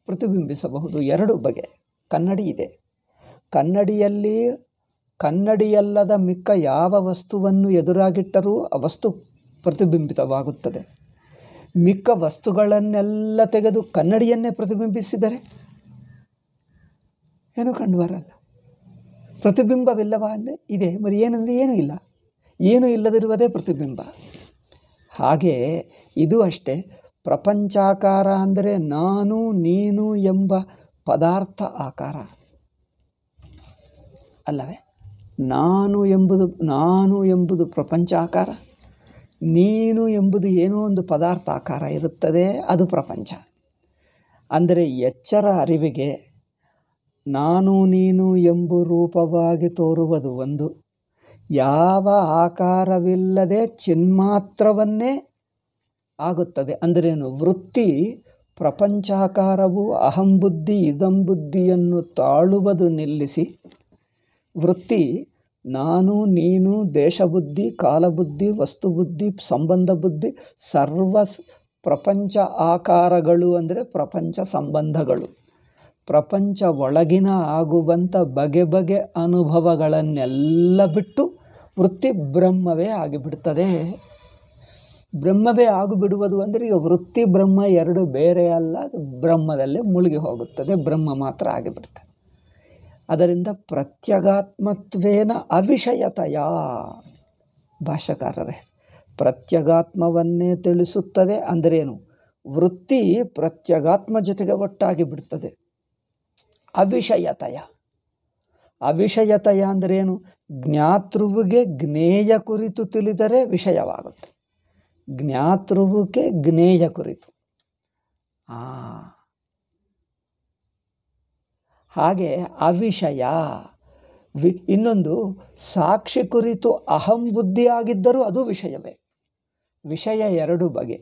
[SPEAKER 1] ಪ್ರತಿಬಿಂಬಿಸಬಹುದು ಎರಡು ಬಗೆ ಕನ್ನಡಿ ಇದೆ ಕನ್ನಡಿಯಲ್ಲಿ ಕನ್ನಡಿಯಲ್ಲದ ಮಿಕ್ಕ ಯಾವ ವಸ್ತುವನ್ನು ಎದುರಾಗಿಟ್ಟರೂ ಆ ವಸ್ತು ಪ್ರತಿಬಿಂಬಿತವಾಗುತ್ತದೆ ಮಿಕ್ಕ ವಸ್ತುಗಳನ್ನೆಲ್ಲ ತೆಗೆದು ಕನ್ನಡಿಯನ್ನೇ ಪ್ರತಿಬಿಂಬಿಸಿದರೆ ಏನೂ ಬರಲ್ಲ ಪ್ರತಿಬಿಂಬವಿಲ್ಲವ ಅಂದರೆ ಇದೆ ಮರಿ ಏನಂದರೆ ಏನೂ ಇಲ್ಲ ಏನೂ ಇಲ್ಲದಿರುವುದೇ ಪ್ರತಿಬಿಂಬ ಹಾಗೆ ಇದು ಅಷ್ಟೇ ಪ್ರಪಂಚಾಕಾರ ಅಂದರೆ ನಾನು ನೀನು ಎಂಬ ಪದಾರ್ಥ ಆಕಾರ ಅಲ್ಲವೇ ನಾನು ಎಂಬುದು ನಾನು ಎಂಬುದು ಪ್ರಪಂಚಾಕಾರ ನೀನು ಎಂಬುದು ಏನೋ ಒಂದು ಪದಾರ್ಥ ಆಕಾರ ಇರುತ್ತದೆ ಅದು ಪ್ರಪಂಚ ಅಂದರೆ ಎಚ್ಚರ ಅರಿವಿಗೆ ನಾನು ನೀನು ಎಂಬ ರೂಪವಾಗಿ ತೋರುವುದು ಒಂದು ಯಾವ ಆಕಾರವಿಲ್ಲದೆ ಚಿನ್ಮಾತ್ರವನ್ನೇ ಆಗುತ್ತದೆ ಅಂದರೇನು ವೃತ್ತಿ ಪ್ರಪಂಚಾಕಾರವು ಅಹಂಬುದ್ಧಿ ಇದಂಬುದ್ಧಿಯನ್ನು ತಾಳುವುದು ನಿಲ್ಲಿಸಿ ವೃತ್ತಿ ನಾನು ನೀನು ದೇಶಬುದ್ಧಿ ಕಾಲಬುದ್ಧಿ ವಸ್ತುಬುದ್ಧಿ ಸಂಬಂಧ ಬುದ್ಧಿ ಸರ್ವ ಪ್ರಪಂಚ ಆಕಾರಗಳು ಅಂದರೆ ಪ್ರಪಂಚ ಸಂಬಂಧಗಳು ಪ್ರಪಂಚ ಒಳಗಿನ ಆಗುವಂಥ ಬಗೆ ಬಗೆ ಅನುಭವಗಳನ್ನೆಲ್ಲ ಬಿಟ್ಟು ವೃತ್ತಿ ಬ್ರಹ್ಮವೇ ಆಗಿಬಿಡ್ತದೆ ಬ್ರಹ್ಮವೇ ಆಗಿಬಿಡುವುದು ಅಂದರೆ ಈಗ ವೃತ್ತಿ ಬ್ರಹ್ಮ ಎರಡು ಬೇರೆ ಅಲ್ಲ ಬ್ರಹ್ಮದಲ್ಲೇ ಮುಳುಗಿ ಹೋಗುತ್ತದೆ ಬ್ರಹ್ಮ ಮಾತ್ರ ಆಗಿಬಿಡ್ತದೆ ಅದರಿಂದ ಪ್ರತ್ಯಗಾತ್ಮತ್ವೇನ ಅವಿಷಯತೆಯ ಭಾಷಕಾರರೇ ಪ್ರತ್ಯಗಾತ್ಮವನ್ನೇ ತಿಳಿಸುತ್ತದೆ ಅಂದ್ರೇನು ವೃತ್ತಿ ಪ್ರತ್ಯಗಾತ್ಮ ಜೊತೆಗೆ ಒಟ್ಟಾಗಿ ಬಿಡ್ತದೆ ಅವಿಷಯತೆಯ ಅವಿಷಯತೆಯ ಅಂದ್ರೇನು ಜ್ಞಾತೃವಿಗೆ ಜ್ಞೇಯ ಕುರಿತು ತಿಳಿದರೆ ವಿಷಯವಾಗುತ್ತೆ ಜ್ಞಾತೃವಿಗೆ ಜ್ಞೇಯ ಕುರಿತು ಆ ಹಾಗೆ ಅವಿಷಯ ವಿ ಇನ್ನೊಂದು ಸಾಕ್ಷಿ ಕುರಿತು ಅಹಂ ಬುದ್ಧಿಯಾಗಿದ್ದರೂ ಅದು ವಿಷಯವೇ ವಿಷಯ ಎರಡು ಬಗೆ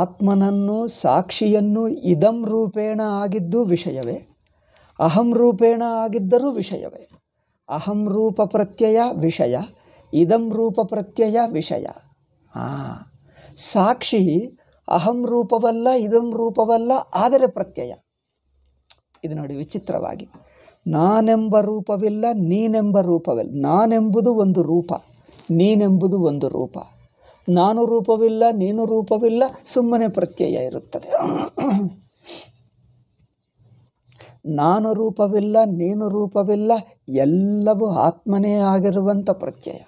[SPEAKER 1] ಆತ್ಮನನ್ನು ಸಾಕ್ಷಿಯನ್ನು ಇದಂ ರೂಪೇಣ ಆಗಿದ್ದು ವಿಷಯವೇ ಅಹಂ ರೂಪೇಣ ಆಗಿದ್ದರೂ ವಿಷಯವೇ ಅಹಂ ರೂಪ ಪ್ರತ್ಯಯ ವಿಷಯ ಇದಂ ರೂಪ ಪ್ರತ್ಯಯ ವಿಷಯ ಆ ಸಾಕ್ಷಿ ಅಹಂ ರೂಪವಲ್ಲ ಇದಂ ರೂಪವಲ್ಲ ಆದರೆ ಪ್ರತ್ಯಯ ಇದು ನೋಡಿ ವಿಚಿತ್ರವಾಗಿ ನಾನೆಂಬ ರೂಪವಿಲ್ಲ ನೀನೆಂಬ ರೂಪವಿಲ್ಲ ನಾನೆಂಬುದು ಒಂದು ರೂಪ ನೀನೆಂಬುದು ಒಂದು ರೂಪ ನಾನು ರೂಪವಿಲ್ಲ ನೀನು ರೂಪವಿಲ್ಲ ಸುಮ್ಮನೆ ಪ್ರತ್ಯಯ ಇರುತ್ತದೆ ನಾನು ರೂಪವಿಲ್ಲ ನೀನು ರೂಪವಿಲ್ಲ ಎಲ್ಲವೂ ಆತ್ಮನೇ ಆಗಿರುವಂಥ ಪ್ರತ್ಯಯ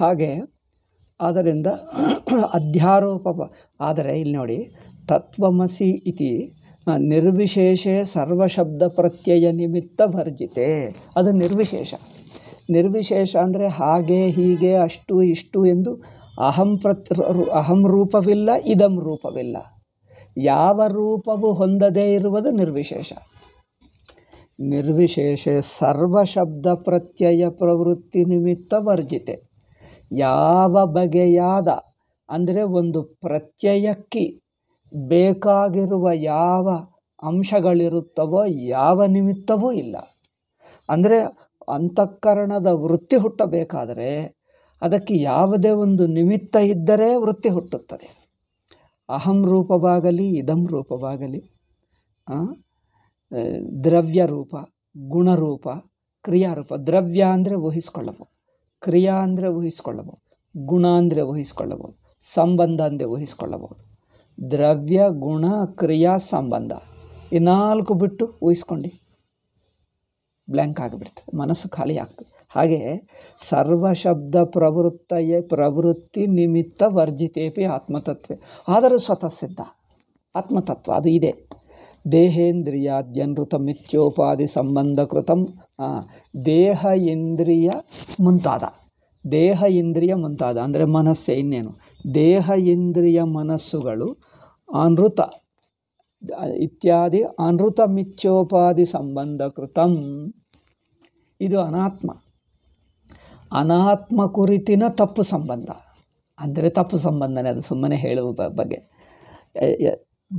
[SPEAKER 1] ಹಾಗೆ ಆದ್ದರಿಂದ ಅಧ್ಯಾರೋಪ ಆದರೆ ಇಲ್ಲಿ ನೋಡಿ ತತ್ವಮಸಿ ಇತಿ ನಿರ್ವಿಶೇಷೇ ಸರ್ವಶಬ್ದ ಪ್ರತ್ಯಯ ನಿಮಿತ್ತ ವರ್ಜಿತೆ ಅದು ನಿರ್ವಿಶೇಷ ನಿರ್ವಿಶೇಷ ಅಂದರೆ ಹಾಗೆ ಹೀಗೆ ಅಷ್ಟು ಇಷ್ಟು ಎಂದು ಅಹಂ ಪ್ರತ್ ಅಹಂ ರೂಪವಿಲ್ಲ ಇದಂ ರೂಪವಿಲ್ಲ ಯಾವ ರೂಪವು ಹೊಂದದೇ ಇರುವುದು ನಿರ್ವಿಶೇಷ ನಿರ್ವಿಶೇಷ ಸರ್ವಶಬ್ದ ಪ್ರತ್ಯಯ ಪ್ರವೃತ್ತಿ ನಿಮಿತ್ತ ವರ್ಜಿತೆ ಯಾವ ಬಗೆಯಾದ ಅಂದರೆ ಒಂದು ಪ್ರತ್ಯಯಕ್ಕೆ ಬೇಕಾಗಿರುವ ಯಾವ ಅಂಶಗಳಿರುತ್ತವೋ ಯಾವ ನಿಮಿತ್ತವೂ ಇಲ್ಲ ಅಂದರೆ ಅಂತಃಕರಣದ ವೃತ್ತಿ ಹುಟ್ಟಬೇಕಾದರೆ ಅದಕ್ಕೆ ಯಾವುದೇ ಒಂದು ನಿಮಿತ್ತ ಇದ್ದರೆ ವೃತ್ತಿ ಹುಟ್ಟುತ್ತದೆ ಅಹಂ ರೂಪವಾಗಲಿ ಇದಂ ರೂಪವಾಗಲಿ ದ್ರವ್ಯ ರೂಪ ಗುಣರೂಪ ಕ್ರಿಯಾರೂಪ ದ್ರವ್ಯ ಅಂದರೆ ಊಹಿಸ್ಕೊಳ್ಳಬಹುದು ಕ್ರಿಯಾ ಅಂದರೆ ಊಹಿಸ್ಕೊಳ್ಳಬಹುದು ಗುಣ ಅಂದರೆ ಊಹಿಸ್ಕೊಳ್ಳಬಹುದು ಸಂಬಂಧ ಅಂದರೆ ಊಹಿಸ್ಕೊಳ್ಳಬಹುದು ದ್ರವ್ಯ ಗುಣ ಕ್ರಿಯಾ ಸಂಬಂಧ ಈ ನಾಲ್ಕು ಬಿಟ್ಟು ಊಹಿಸ್ಕೊಂಡು ಬ್ಲ್ಯಾಂಕ್ ಆಗಿಬಿಡ್ತದೆ ಮನಸ್ಸು ಖಾಲಿ ಆಗ್ತದೆ ಹಾಗೆ ಸರ್ವಶಬ್ದ ಪ್ರವೃತ್ತಯೇ ಪ್ರವೃತ್ತಿ ನಿಮಿತ್ತ ವರ್ಜಿತೇಪಿ ಆತ್ಮತತ್ವ ಆದರೂ ಸ್ವತಃ ಸಿದ್ಧ ಆತ್ಮತತ್ವ ಅದು ಇದೆ ದೇಹೇಂದ್ರಿಯಾದ್ಯನೃತ ಮಿಥ್ಯೋಪಾಧಿ ಸಂಬಂಧಕೃತಂ ದೇಹ ಇಂದ್ರಿಯ ಮುಂತಾದ ದೇಹ ಇಂದ್ರಿಯ ಮುಂತಾದ ಅಂದರೆ ಮನಸ್ಸೇ ಇನ್ನೇನು ದೇಹ ಇಂದ್ರಿಯ ಮನಸ್ಸುಗಳು ಅನೃತ ಇತ್ಯಾದಿ ಅನೃತ ಸಂಬಂಧ ಕೃತ ಇದು ಅನಾತ್ಮ ಅನಾತ್ಮ ಕುರಿತಿನ ತಪ್ಪು ಸಂಬಂಧ ಅಂದರೆ ತಪ್ಪು ಸಂಬಂಧನೇ ಅದು ಸುಮ್ಮನೆ ಹೇಳುವ ಬಗ್ಗೆ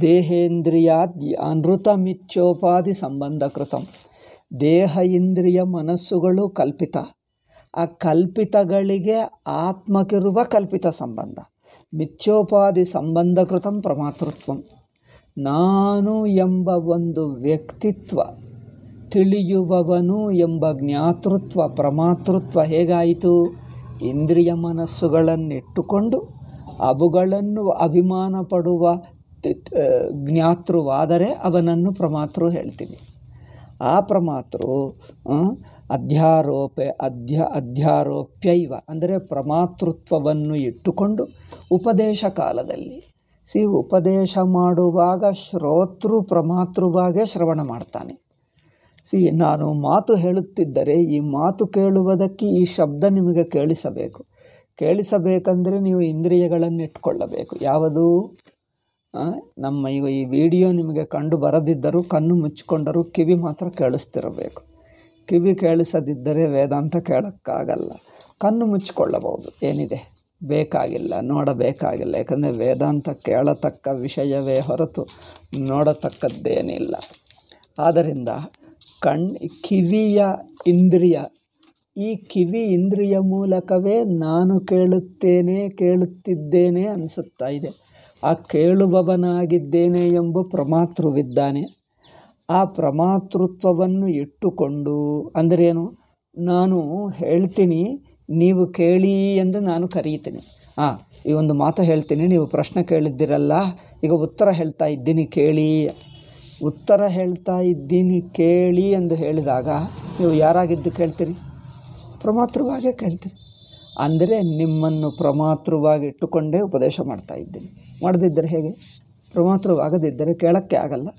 [SPEAKER 1] ದೇಹೇಂದ್ರಿಯಾದ ಅನೃತ ಸಂಬಂಧ ಕೃತ ದೇಹ ಇಂದ್ರಿಯ ಮನಸ್ಸುಗಳು ಕಲ್ಪಿತ ಆ ಕಲ್ಪಿತಗಳಿಗೆ ಆತ್ಮಕ್ಕಿರುವ ಕಲ್ಪಿತ ಸಂಬಂಧ ಸಂಬಂಧ ಸಂಬಂಧಕೃತಂ ಪ್ರಮಾತೃತ್ವಂ ನಾನು ಎಂಬ ಒಂದು ವ್ಯಕ್ತಿತ್ವ ತಿಳಿಯುವವನು ಎಂಬ ಜ್ಞಾತೃತ್ವ ಪ್ರಮಾತೃತ್ವ ಹೇಗಾಯಿತು ಇಂದ್ರಿಯ ಮನಸ್ಸುಗಳನ್ನಿಟ್ಟುಕೊಂಡು ಅವುಗಳನ್ನು ಅಭಿಮಾನ ಪಡುವ ಜ್ಞಾತೃವಾದರೆ ಅವನನ್ನು ಪ್ರಮಾತೃ ಹೇಳ್ತೀನಿ ಆ ಪ್ರಮಾತೃ ಅಧ್ಯಾರೋಪ ಅಧ್ಯ ಅಧ್ಯಾರೋಪ್ಯೈವ ಅಂದರೆ ಪ್ರಮಾತೃತ್ವವನ್ನು ಇಟ್ಟುಕೊಂಡು ಉಪದೇಶ ಕಾಲದಲ್ಲಿ ಸಿ ಉಪದೇಶ ಮಾಡುವಾಗ ಶ್ರೋತೃ ಪ್ರಮಾತೃವಾಗೆ ಶ್ರವಣ ಮಾಡ್ತಾನೆ ಸಿ ನಾನು ಮಾತು ಹೇಳುತ್ತಿದ್ದರೆ ಈ ಮಾತು ಕೇಳುವುದಕ್ಕೆ ಈ ಶಬ್ದ ನಿಮಗೆ ಕೇಳಿಸಬೇಕು ಕೇಳಿಸಬೇಕಂದರೆ ನೀವು ಇಂದ್ರಿಯಗಳನ್ನು ಇಟ್ಕೊಳ್ಳಬೇಕು ಯಾವುದು ನಮ್ಮ ಈ ವಿಡಿಯೋ ನಿಮಗೆ ಕಂಡು ಬರದಿದ್ದರೂ ಕಣ್ಣು ಮುಚ್ಚಿಕೊಂಡರೂ ಕಿವಿ ಮಾತ್ರ ಕೇಳಿಸ್ತಿರಬೇಕು ಕಿವಿ ಕೇಳಿಸದಿದ್ದರೆ ವೇದಾಂತ ಕೇಳೋಕ್ಕಾಗಲ್ಲ ಕಣ್ಣು ಮುಚ್ಚಿಕೊಳ್ಳಬಹುದು ಏನಿದೆ ಬೇಕಾಗಿಲ್ಲ ನೋಡಬೇಕಾಗಿಲ್ಲ ಯಾಕಂದರೆ ವೇದಾಂತ ಕೇಳತಕ್ಕ ವಿಷಯವೇ ಹೊರತು ನೋಡತಕ್ಕದ್ದೇನಿಲ್ಲ ಆದ್ದರಿಂದ ಕಣ್ ಕಿವಿಯ ಇಂದ್ರಿಯ ಈ ಕಿವಿ ಇಂದ್ರಿಯ ಮೂಲಕವೇ ನಾನು ಕೇಳುತ್ತೇನೆ ಕೇಳುತ್ತಿದ್ದೇನೆ ಅನಿಸುತ್ತಾ ಇದೆ ಆ ಕೇಳುವವನಾಗಿದ್ದೇನೆ ಎಂಬ ಪ್ರಮಾತೃವಿದ್ದಾನೆ ಆ ಪ್ರಮಾತೃತ್ವವನ್ನು ಇಟ್ಟುಕೊಂಡು ಅಂದರೇನು ನಾನು ಹೇಳ್ತೀನಿ ನೀವು ಕೇಳಿ ಎಂದು ನಾನು ಕರೀತೀನಿ ಆ ಈ ಒಂದು ಮಾತು ಹೇಳ್ತೀನಿ ನೀವು ಪ್ರಶ್ನೆ ಕೇಳಿದ್ದೀರಲ್ಲ ಈಗ ಉತ್ತರ ಹೇಳ್ತಾ ಇದ್ದೀನಿ ಕೇಳಿ ಉತ್ತರ ಹೇಳ್ತಾ ಇದ್ದೀನಿ ಕೇಳಿ ಎಂದು ಹೇಳಿದಾಗ ನೀವು ಯಾರಾಗಿದ್ದು ಕೇಳ್ತೀರಿ ಪ್ರಮಾತೃವಾಗೇ ಕೇಳ್ತೀರಿ ಅಂದರೆ ನಿಮ್ಮನ್ನು ಪ್ರಮಾತೃವಾಗಿಟ್ಟುಕೊಂಡೇ ಉಪದೇಶ ಮಾಡ್ತಾ ಇದ್ದೀನಿ ಮಾಡದಿದ್ದರೆ ಹೇಗೆ ಪ್ರಮಾತೃವಾಗದಿದ್ದರೆ ಕೇಳೋಕ್ಕೆ ಆಗಲ್ಲ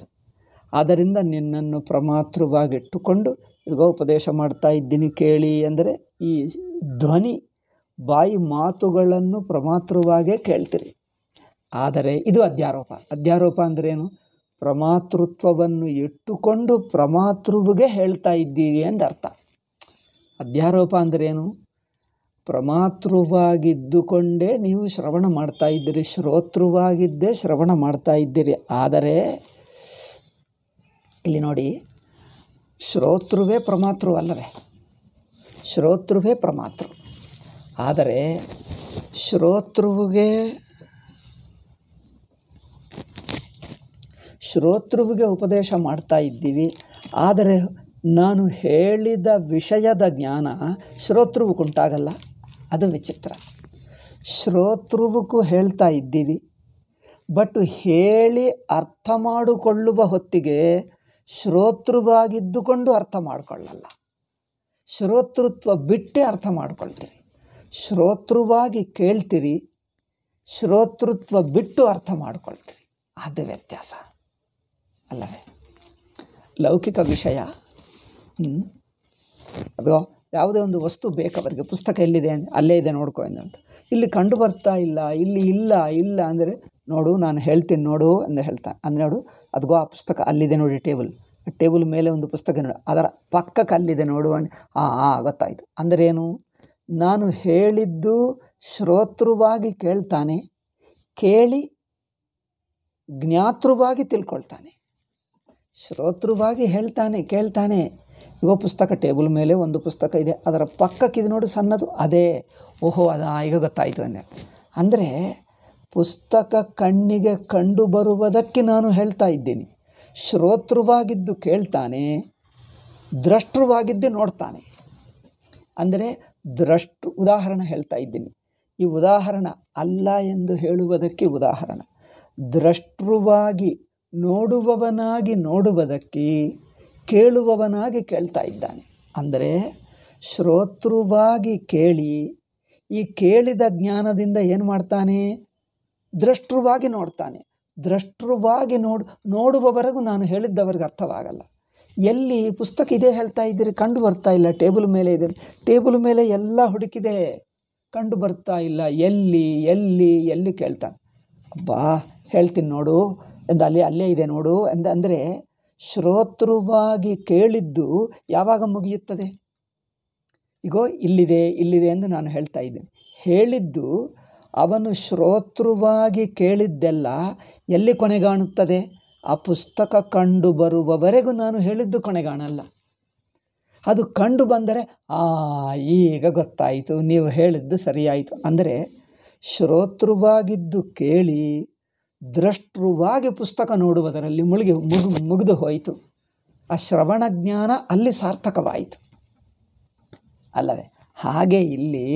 [SPEAKER 1] ಆದ್ದರಿಂದ ನಿನ್ನನ್ನು ಪ್ರಮಾತೃವಾಗಿಟ್ಟುಕೊಂಡು ಈಗ ಉಪದೇಶ ಮಾಡ್ತಾ ಇದ್ದೀನಿ ಕೇಳಿ ಅಂದರೆ ಈ ಧ್ವನಿ ಬಾಯಿ ಮಾತುಗಳನ್ನು ಪ್ರಮಾತೃವಾಗೇ ಕೇಳ್ತೀರಿ ಆದರೆ ಇದು ಅಧ್ಯಾರೋಪ ಅಧ್ಯಾರೋಪ ಅಂದ್ರೇನು ಪ್ರಮಾತೃತ್ವವನ್ನು ಇಟ್ಟುಕೊಂಡು ಪ್ರಮಾತೃವಿಗೆ ಹೇಳ್ತಾ ಇದ್ದೀರಿ ಎಂದರ್ಥ ಅಧ್ಯಾರೋಪ ಅಂದ್ರೇನು ಪ್ರಮಾತೃವಾಗಿದ್ದುಕೊಂಡೇ ನೀವು ಶ್ರವಣ ಮಾಡ್ತಾ ಇದ್ದೀರಿ ಶ್ರೋತೃವಾಗಿದ್ದೇ ಶ್ರವಣ ಮಾಡ್ತಾ ಇದ್ದೀರಿ ಆದರೆ ಇಲ್ಲಿ ನೋಡಿ ಶ್ರೋತೃವೇ ಪ್ರಮಾತೃ ಅಲ್ಲವೇ ಶ್ರೋತೃವೇ ಪ್ರಮಾತೃ ಆದರೆ ಶ್ರೋತೃವಿಗೆ ಶ್ರೋತೃವಿಗೆ ಉಪದೇಶ ಮಾಡ್ತಾ ಇದ್ದೀವಿ ಆದರೆ ನಾನು ಹೇಳಿದ ವಿಷಯದ ಜ್ಞಾನ ಉಂಟಾಗಲ್ಲ ಅದು ವಿಚಿತ್ರ ಶ್ರೋತೃಕ್ಕೂ ಹೇಳ್ತಾ ಇದ್ದೀವಿ ಬಟ್ ಹೇಳಿ ಅರ್ಥ ಮಾಡಿಕೊಳ್ಳುವ ಹೊತ್ತಿಗೆ ಶ್ರೋತೃವಾಗಿದ್ದುಕೊಂಡು ಅರ್ಥ ಮಾಡಿಕೊಳ್ಳಲ್ಲ ಶ್ರೋತೃತ್ವ ಬಿಟ್ಟೇ ಅರ್ಥ ಮಾಡ್ಕೊಳ್ತೀರಿ ಶ್ರೋತೃವಾಗಿ ಕೇಳ್ತೀರಿ ಶ್ರೋತೃತ್ವ ಬಿಟ್ಟು ಅರ್ಥ ಮಾಡ್ಕೊಳ್ತೀರಿ ಅದು ವ್ಯತ್ಯಾಸ ಅಲ್ಲವೇ ಲೌಕಿಕ ವಿಷಯ ಹ್ಞೂ ಅದು ಯಾವುದೇ ಒಂದು ವಸ್ತು ಬೇಕು ಅವರಿಗೆ ಪುಸ್ತಕ ಎಲ್ಲಿದೆ ಅಲ್ಲೇ ಇದೆ ನೋಡ್ಕೊ ಅಂತ ಇಲ್ಲಿ ಕಂಡು ಬರ್ತಾ ಇಲ್ಲ ಇಲ್ಲಿ ಇಲ್ಲ ಇಲ್ಲ ಅಂದರೆ ನೋಡು ನಾನು ಹೇಳ್ತೀನಿ ನೋಡು ಅಂತ ಹೇಳ್ತಾನೆ ಅಂದರೆ ನೋಡು ಅದಗೋ ಆ ಪುಸ್ತಕ ಅಲ್ಲಿದೆ ನೋಡಿ ಟೇಬಲ್ ಟೇಬಲ್ ಮೇಲೆ ಒಂದು ಪುಸ್ತಕ ನೋಡು ಅದರ ಪಕ್ಕಕ್ಕೆ ಅಲ್ಲಿದೆ ನೋಡು ಆ ಆ ಗೊತ್ತಾಯಿತು ಅಂದರೆ ಏನು ನಾನು ಹೇಳಿದ್ದು ಶ್ರೋತೃವಾಗಿ ಕೇಳ್ತಾನೆ ಕೇಳಿ ಜ್ಞಾತೃವಾಗಿ ತಿಳ್ಕೊಳ್ತಾನೆ ಶ್ರೋತೃವಾಗಿ ಹೇಳ್ತಾನೆ ಕೇಳ್ತಾನೆ ಇವ ಪುಸ್ತಕ ಟೇಬಲ್ ಮೇಲೆ ಒಂದು ಪುಸ್ತಕ ಇದೆ ಅದರ ಪಕ್ಕಕ್ಕೆ ಇದು ನೋಡು ಸಣ್ಣದು ಅದೇ ಓಹೋ ಅದ ಈಗ ಗೊತ್ತಾಯಿತು ಅಂದೆ ಅಂದರೆ ಪುಸ್ತಕ ಕಣ್ಣಿಗೆ ಕಂಡು ಬರುವುದಕ್ಕೆ ನಾನು ಹೇಳ್ತಾ ಇದ್ದೀನಿ ಶ್ರೋತೃವಾಗಿದ್ದು ಕೇಳ್ತಾನೆ ದ್ರಷ್ಟ್ರುವಾಗಿದ್ದು ನೋಡ್ತಾನೆ ಅಂದರೆ ದ್ರಷ್ಟು ಉದಾಹರಣೆ ಹೇಳ್ತಾ ಇದ್ದೀನಿ ಈ ಉದಾಹರಣೆ ಅಲ್ಲ ಎಂದು ಹೇಳುವುದಕ್ಕೆ ಉದಾಹರಣೆ ದ್ರಷ್ಟೃವಾಗಿ ನೋಡುವವನಾಗಿ ನೋಡುವುದಕ್ಕೆ ಕೇಳುವವನಾಗಿ ಕೇಳ್ತಾ ಇದ್ದಾನೆ ಅಂದರೆ ಶ್ರೋತೃವಾಗಿ ಕೇಳಿ ಈ ಕೇಳಿದ ಜ್ಞಾನದಿಂದ ಏನು ಮಾಡ್ತಾನೆ ದೃಷ್ಟೃವಾಗಿ ನೋಡ್ತಾನೆ ದೃಷ್ಟೃವಾಗಿ ನೋಡು ನೋಡುವವರೆಗೂ ನಾನು ಹೇಳಿದ್ದವರಿಗೆ ಅರ್ಥವಾಗಲ್ಲ ಎಲ್ಲಿ ಪುಸ್ತಕ ಇದೇ ಹೇಳ್ತಾ ಇದ್ದೀರಿ ಕಂಡು ಬರ್ತಾ ಇಲ್ಲ ಟೇಬಲ್ ಮೇಲೆ ಇದೆ ಟೇಬಲ್ ಮೇಲೆ ಎಲ್ಲ ಹುಡುಕಿದೆ ಕಂಡು ಬರ್ತಾ ಇಲ್ಲ ಎಲ್ಲಿ ಎಲ್ಲಿ ಎಲ್ಲಿ ಕೇಳ್ತಾನೆ ಅಬ್ಬಾ ಹೇಳ್ತೀನಿ ನೋಡು ಎಂದ ಅಲ್ಲಿ ಅಲ್ಲೇ ಇದೆ ನೋಡು ಎಂದ ಅಂದರೆ ಶ್ರೋತೃವಾಗಿ ಕೇಳಿದ್ದು ಯಾವಾಗ ಮುಗಿಯುತ್ತದೆ ಈಗೋ ಇಲ್ಲಿದೆ ಇಲ್ಲಿದೆ ಎಂದು ನಾನು ಹೇಳ್ತಾ ಇದ್ದೇನೆ ಹೇಳಿದ್ದು ಅವನು ಶ್ರೋತೃವಾಗಿ ಕೇಳಿದ್ದೆಲ್ಲ ಎಲ್ಲಿ ಕೊನೆಗಾಣುತ್ತದೆ ಆ ಪುಸ್ತಕ ಕಂಡು ಬರುವವರೆಗೂ ನಾನು ಹೇಳಿದ್ದು ಕೊನೆಗಾಣಲ್ಲ ಅದು ಕಂಡು ಬಂದರೆ ಆ ಈಗ ಗೊತ್ತಾಯಿತು ನೀವು ಹೇಳಿದ್ದು ಸರಿಯಾಯಿತು ಅಂದರೆ ಶ್ರೋತೃವಾಗಿದ್ದು ಕೇಳಿ ದೃಷ್ಟೃವಾಗಿ ಪುಸ್ತಕ ನೋಡುವುದರಲ್ಲಿ ಮುಳುಗಿ ಮುಗು ಮುಗಿದು ಹೋಯಿತು ಆ ಶ್ರವಣ ಜ್ಞಾನ ಅಲ್ಲಿ ಸಾರ್ಥಕವಾಯಿತು ಅಲ್ಲವೇ ಹಾಗೆ ಇಲ್ಲಿ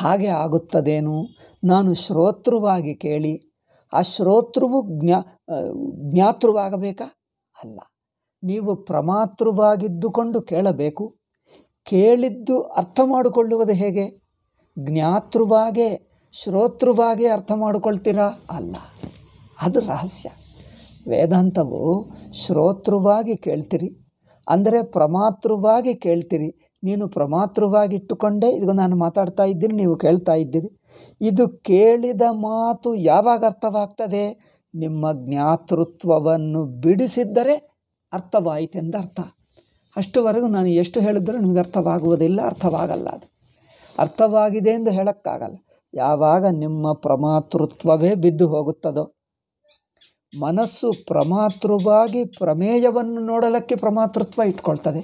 [SPEAKER 1] ಹಾಗೆ ಆಗುತ್ತದೇನು ನಾನು ಶ್ರೋತೃವಾಗಿ ಕೇಳಿ ಆ ಶ್ರೋತೃವು ಜ್ಞಾ ಜ್ಞಾತೃವಾಗಬೇಕಾ ಅಲ್ಲ ನೀವು ಪ್ರಮಾತೃವಾಗಿದ್ದುಕೊಂಡು ಕೇಳಬೇಕು ಕೇಳಿದ್ದು ಅರ್ಥ ಮಾಡಿಕೊಳ್ಳುವುದು ಹೇಗೆ ಜ್ಞಾತೃವಾಗೇ ಶ್ರೋತೃವಾಗೇ ಅರ್ಥ ಮಾಡಿಕೊಳ್ತೀರಾ ಅಲ್ಲ ಅದು ರಹಸ್ಯ ವೇದಾಂತವು ಶ್ರೋತೃವಾಗಿ ಕೇಳ್ತೀರಿ ಅಂದರೆ ಪ್ರಮಾತೃವಾಗಿ ಕೇಳ್ತೀರಿ ನೀನು ಪ್ರಮಾತೃವಾಗಿಟ್ಟುಕೊಂಡೇ ಇದು ನಾನು ಮಾತಾಡ್ತಾ ಇದ್ದೀನಿ ನೀವು ಕೇಳ್ತಾ ಇದ್ದೀರಿ ಇದು ಕೇಳಿದ ಮಾತು ಯಾವಾಗ ಅರ್ಥವಾಗ್ತದೆ ನಿಮ್ಮ ಜ್ಞಾತೃತ್ವವನ್ನು ಬಿಡಿಸಿದ್ದರೆ ಅರ್ಥವಾಯಿತೆಂದರ್ಥ ಅಷ್ಟುವರೆಗೂ ನಾನು ಎಷ್ಟು ಹೇಳಿದರೂ ನಿಮಗೆ ಅರ್ಥವಾಗುವುದಿಲ್ಲ ಅರ್ಥವಾಗಲ್ಲ ಅದು ಅರ್ಥವಾಗಿದೆ ಎಂದು ಹೇಳೋಕ್ಕಾಗಲ್ಲ ಯಾವಾಗ ನಿಮ್ಮ ಪ್ರಮಾತೃತ್ವವೇ ಬಿದ್ದು ಹೋಗುತ್ತದೋ ಮನಸ್ಸು ಪ್ರಮಾತೃವಾಗಿ ಪ್ರಮೇಯವನ್ನು ನೋಡಲಕ್ಕೆ ಪ್ರಮಾತೃತ್ವ ಇಟ್ಕೊಳ್ತದೆ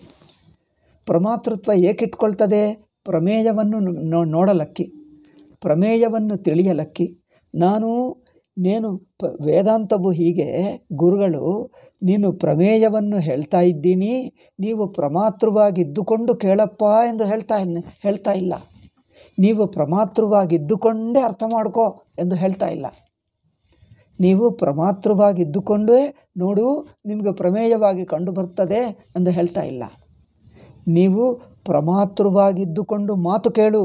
[SPEAKER 1] ಪ್ರಮಾತೃತ್ವ ಏಕೆ ಇಟ್ಕೊಳ್ತದೆ ಪ್ರಮೇಯವನ್ನು ನೋಡಲಕ್ಕಿ ಪ್ರಮೇಯವನ್ನು ತಿಳಿಯಲಕ್ಕಿ ನಾನು ನೇನು ಪ ವೇದಾಂತವು ಹೀಗೆ ಗುರುಗಳು ನೀನು ಪ್ರಮೇಯವನ್ನು ಹೇಳ್ತಾ ಇದ್ದೀನಿ ನೀವು ಪ್ರಮಾತೃವಾಗಿದ್ದುಕೊಂಡು ಕೇಳಪ್ಪ ಎಂದು ಹೇಳ್ತಾ ಹೇಳ್ತಾ ಇಲ್ಲ ನೀವು ಪ್ರಮಾತೃವಾಗಿದ್ದುಕೊಂಡೇ ಅರ್ಥ ಮಾಡ್ಕೋ ಎಂದು ಹೇಳ್ತಾ ಇಲ್ಲ ನೀವು ಪ್ರಮಾತೃವಾಗಿದ್ದುಕೊಂಡೇ ನೋಡು ನಿಮಗೆ ಪ್ರಮೇಯವಾಗಿ ಕಂಡು ಬರ್ತದೆ ಎಂದು ಹೇಳ್ತಾ ಇಲ್ಲ ನೀವು ಪ್ರಮಾತೃವಾಗಿದ್ದುಕೊಂಡು ಮಾತು ಕೇಳು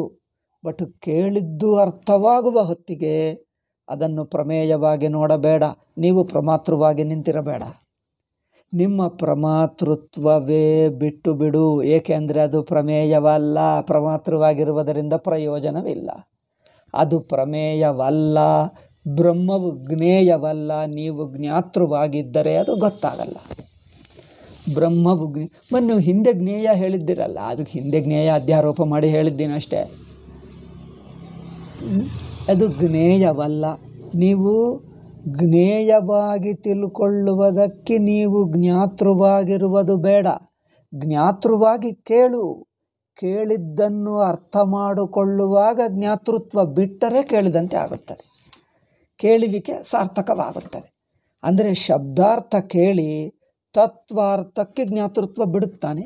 [SPEAKER 1] ಬಟ್ ಕೇಳಿದ್ದು ಅರ್ಥವಾಗುವ ಹೊತ್ತಿಗೆ ಅದನ್ನು ಪ್ರಮೇಯವಾಗಿ ನೋಡಬೇಡ ನೀವು ಪ್ರಮಾತೃವಾಗಿ ನಿಂತಿರಬೇಡ ನಿಮ್ಮ ಪ್ರಮಾತೃತ್ವವೇ ಬಿಟ್ಟು ಬಿಡು ಏಕೆಂದರೆ ಅದು ಪ್ರಮೇಯವಲ್ಲ ಪ್ರಮಾತೃವಾಗಿರುವುದರಿಂದ ಪ್ರಯೋಜನವಿಲ್ಲ ಅದು ಪ್ರಮೇಯವಲ್ಲ ಬ್ರಹ್ಮವು ಜ್ಞೇಯವಲ್ಲ ನೀವು ಜ್ಞಾತೃವಾಗಿದ್ದರೆ ಅದು ಗೊತ್ತಾಗಲ್ಲ ಬ್ರಹ್ಮವು ಜ್ಞೇ ಮತ್ತು ಹಿಂದೆ ಜ್ಞೇಯ ಹೇಳಿದ್ದಿರಲ್ಲ ಅದಕ್ಕೆ ಹಿಂದೆ ಜ್ಞೇಯ ಅಧ್ಯಾರೋಪ ಮಾಡಿ ಹೇಳಿದ್ದೀನಷ್ಟೇ ಅದು ಜ್ಞೇಯವಲ್ಲ ನೀವು ಜ್ಞೇಯವಾಗಿ ತಿಳ್ಕೊಳ್ಳುವುದಕ್ಕೆ ನೀವು ಜ್ಞಾತೃವಾಗಿರುವುದು ಬೇಡ ಜ್ಞಾತೃವಾಗಿ ಕೇಳು ಕೇಳಿದ್ದನ್ನು ಅರ್ಥ ಮಾಡಿಕೊಳ್ಳುವಾಗ ಜ್ಞಾತೃತ್ವ ಬಿಟ್ಟರೆ ಕೇಳಿದಂತೆ ಆಗುತ್ತದೆ ಕೇಳುವಿಕೆ ಸಾರ್ಥಕವಾಗುತ್ತದೆ ಅಂದರೆ ಶಬ್ದಾರ್ಥ ಕೇಳಿ ತತ್ವಾರ್ಥಕ್ಕೆ ಜ್ಞಾತೃತ್ವ ಬಿಡುತ್ತಾನೆ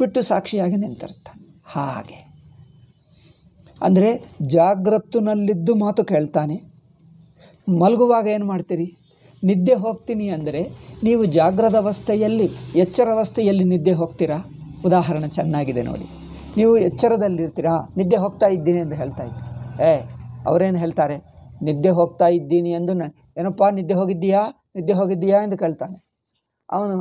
[SPEAKER 1] ಬಿಟ್ಟು ಸಾಕ್ಷಿಯಾಗಿ ನಿಂತಿರ್ತಾನೆ ಹಾಗೆ ಅಂದರೆ ಜಾಗ್ರತ್ತಿನಲ್ಲಿದ್ದು ಮಾತು ಕೇಳ್ತಾನೆ ಮಲಗುವಾಗ ಏನು ಮಾಡ್ತೀರಿ ನಿದ್ದೆ ಹೋಗ್ತೀನಿ ಅಂದರೆ ನೀವು ಜಾಗ್ರದ ಅವಸ್ಥೆಯಲ್ಲಿ ಎಚ್ಚರ ಅವಸ್ಥೆಯಲ್ಲಿ ನಿದ್ದೆ ಹೋಗ್ತೀರಾ ಉದಾಹರಣೆ ಚೆನ್ನಾಗಿದೆ ನೋಡಿ ನೀವು ಎಚ್ಚರದಲ್ಲಿರ್ತೀರಾ ನಿದ್ದೆ ಹೋಗ್ತಾ ಇದ್ದೀನಿ ಅಂತ ಹೇಳ್ತಾ ಇದ್ದೀನಿ ಏ ಅವರೇನು ಹೇಳ್ತಾರೆ ನಿದ್ದೆ ಹೋಗ್ತಾ ಇದ್ದೀನಿ ಎಂದು ಏನಪ್ಪ ನಿದ್ದೆ ಹೋಗಿದ್ದೀಯಾ ನಿದ್ದೆ ಹೋಗಿದ್ದೀಯಾ ಎಂದು ಕೇಳ್ತಾನೆ ಅವನು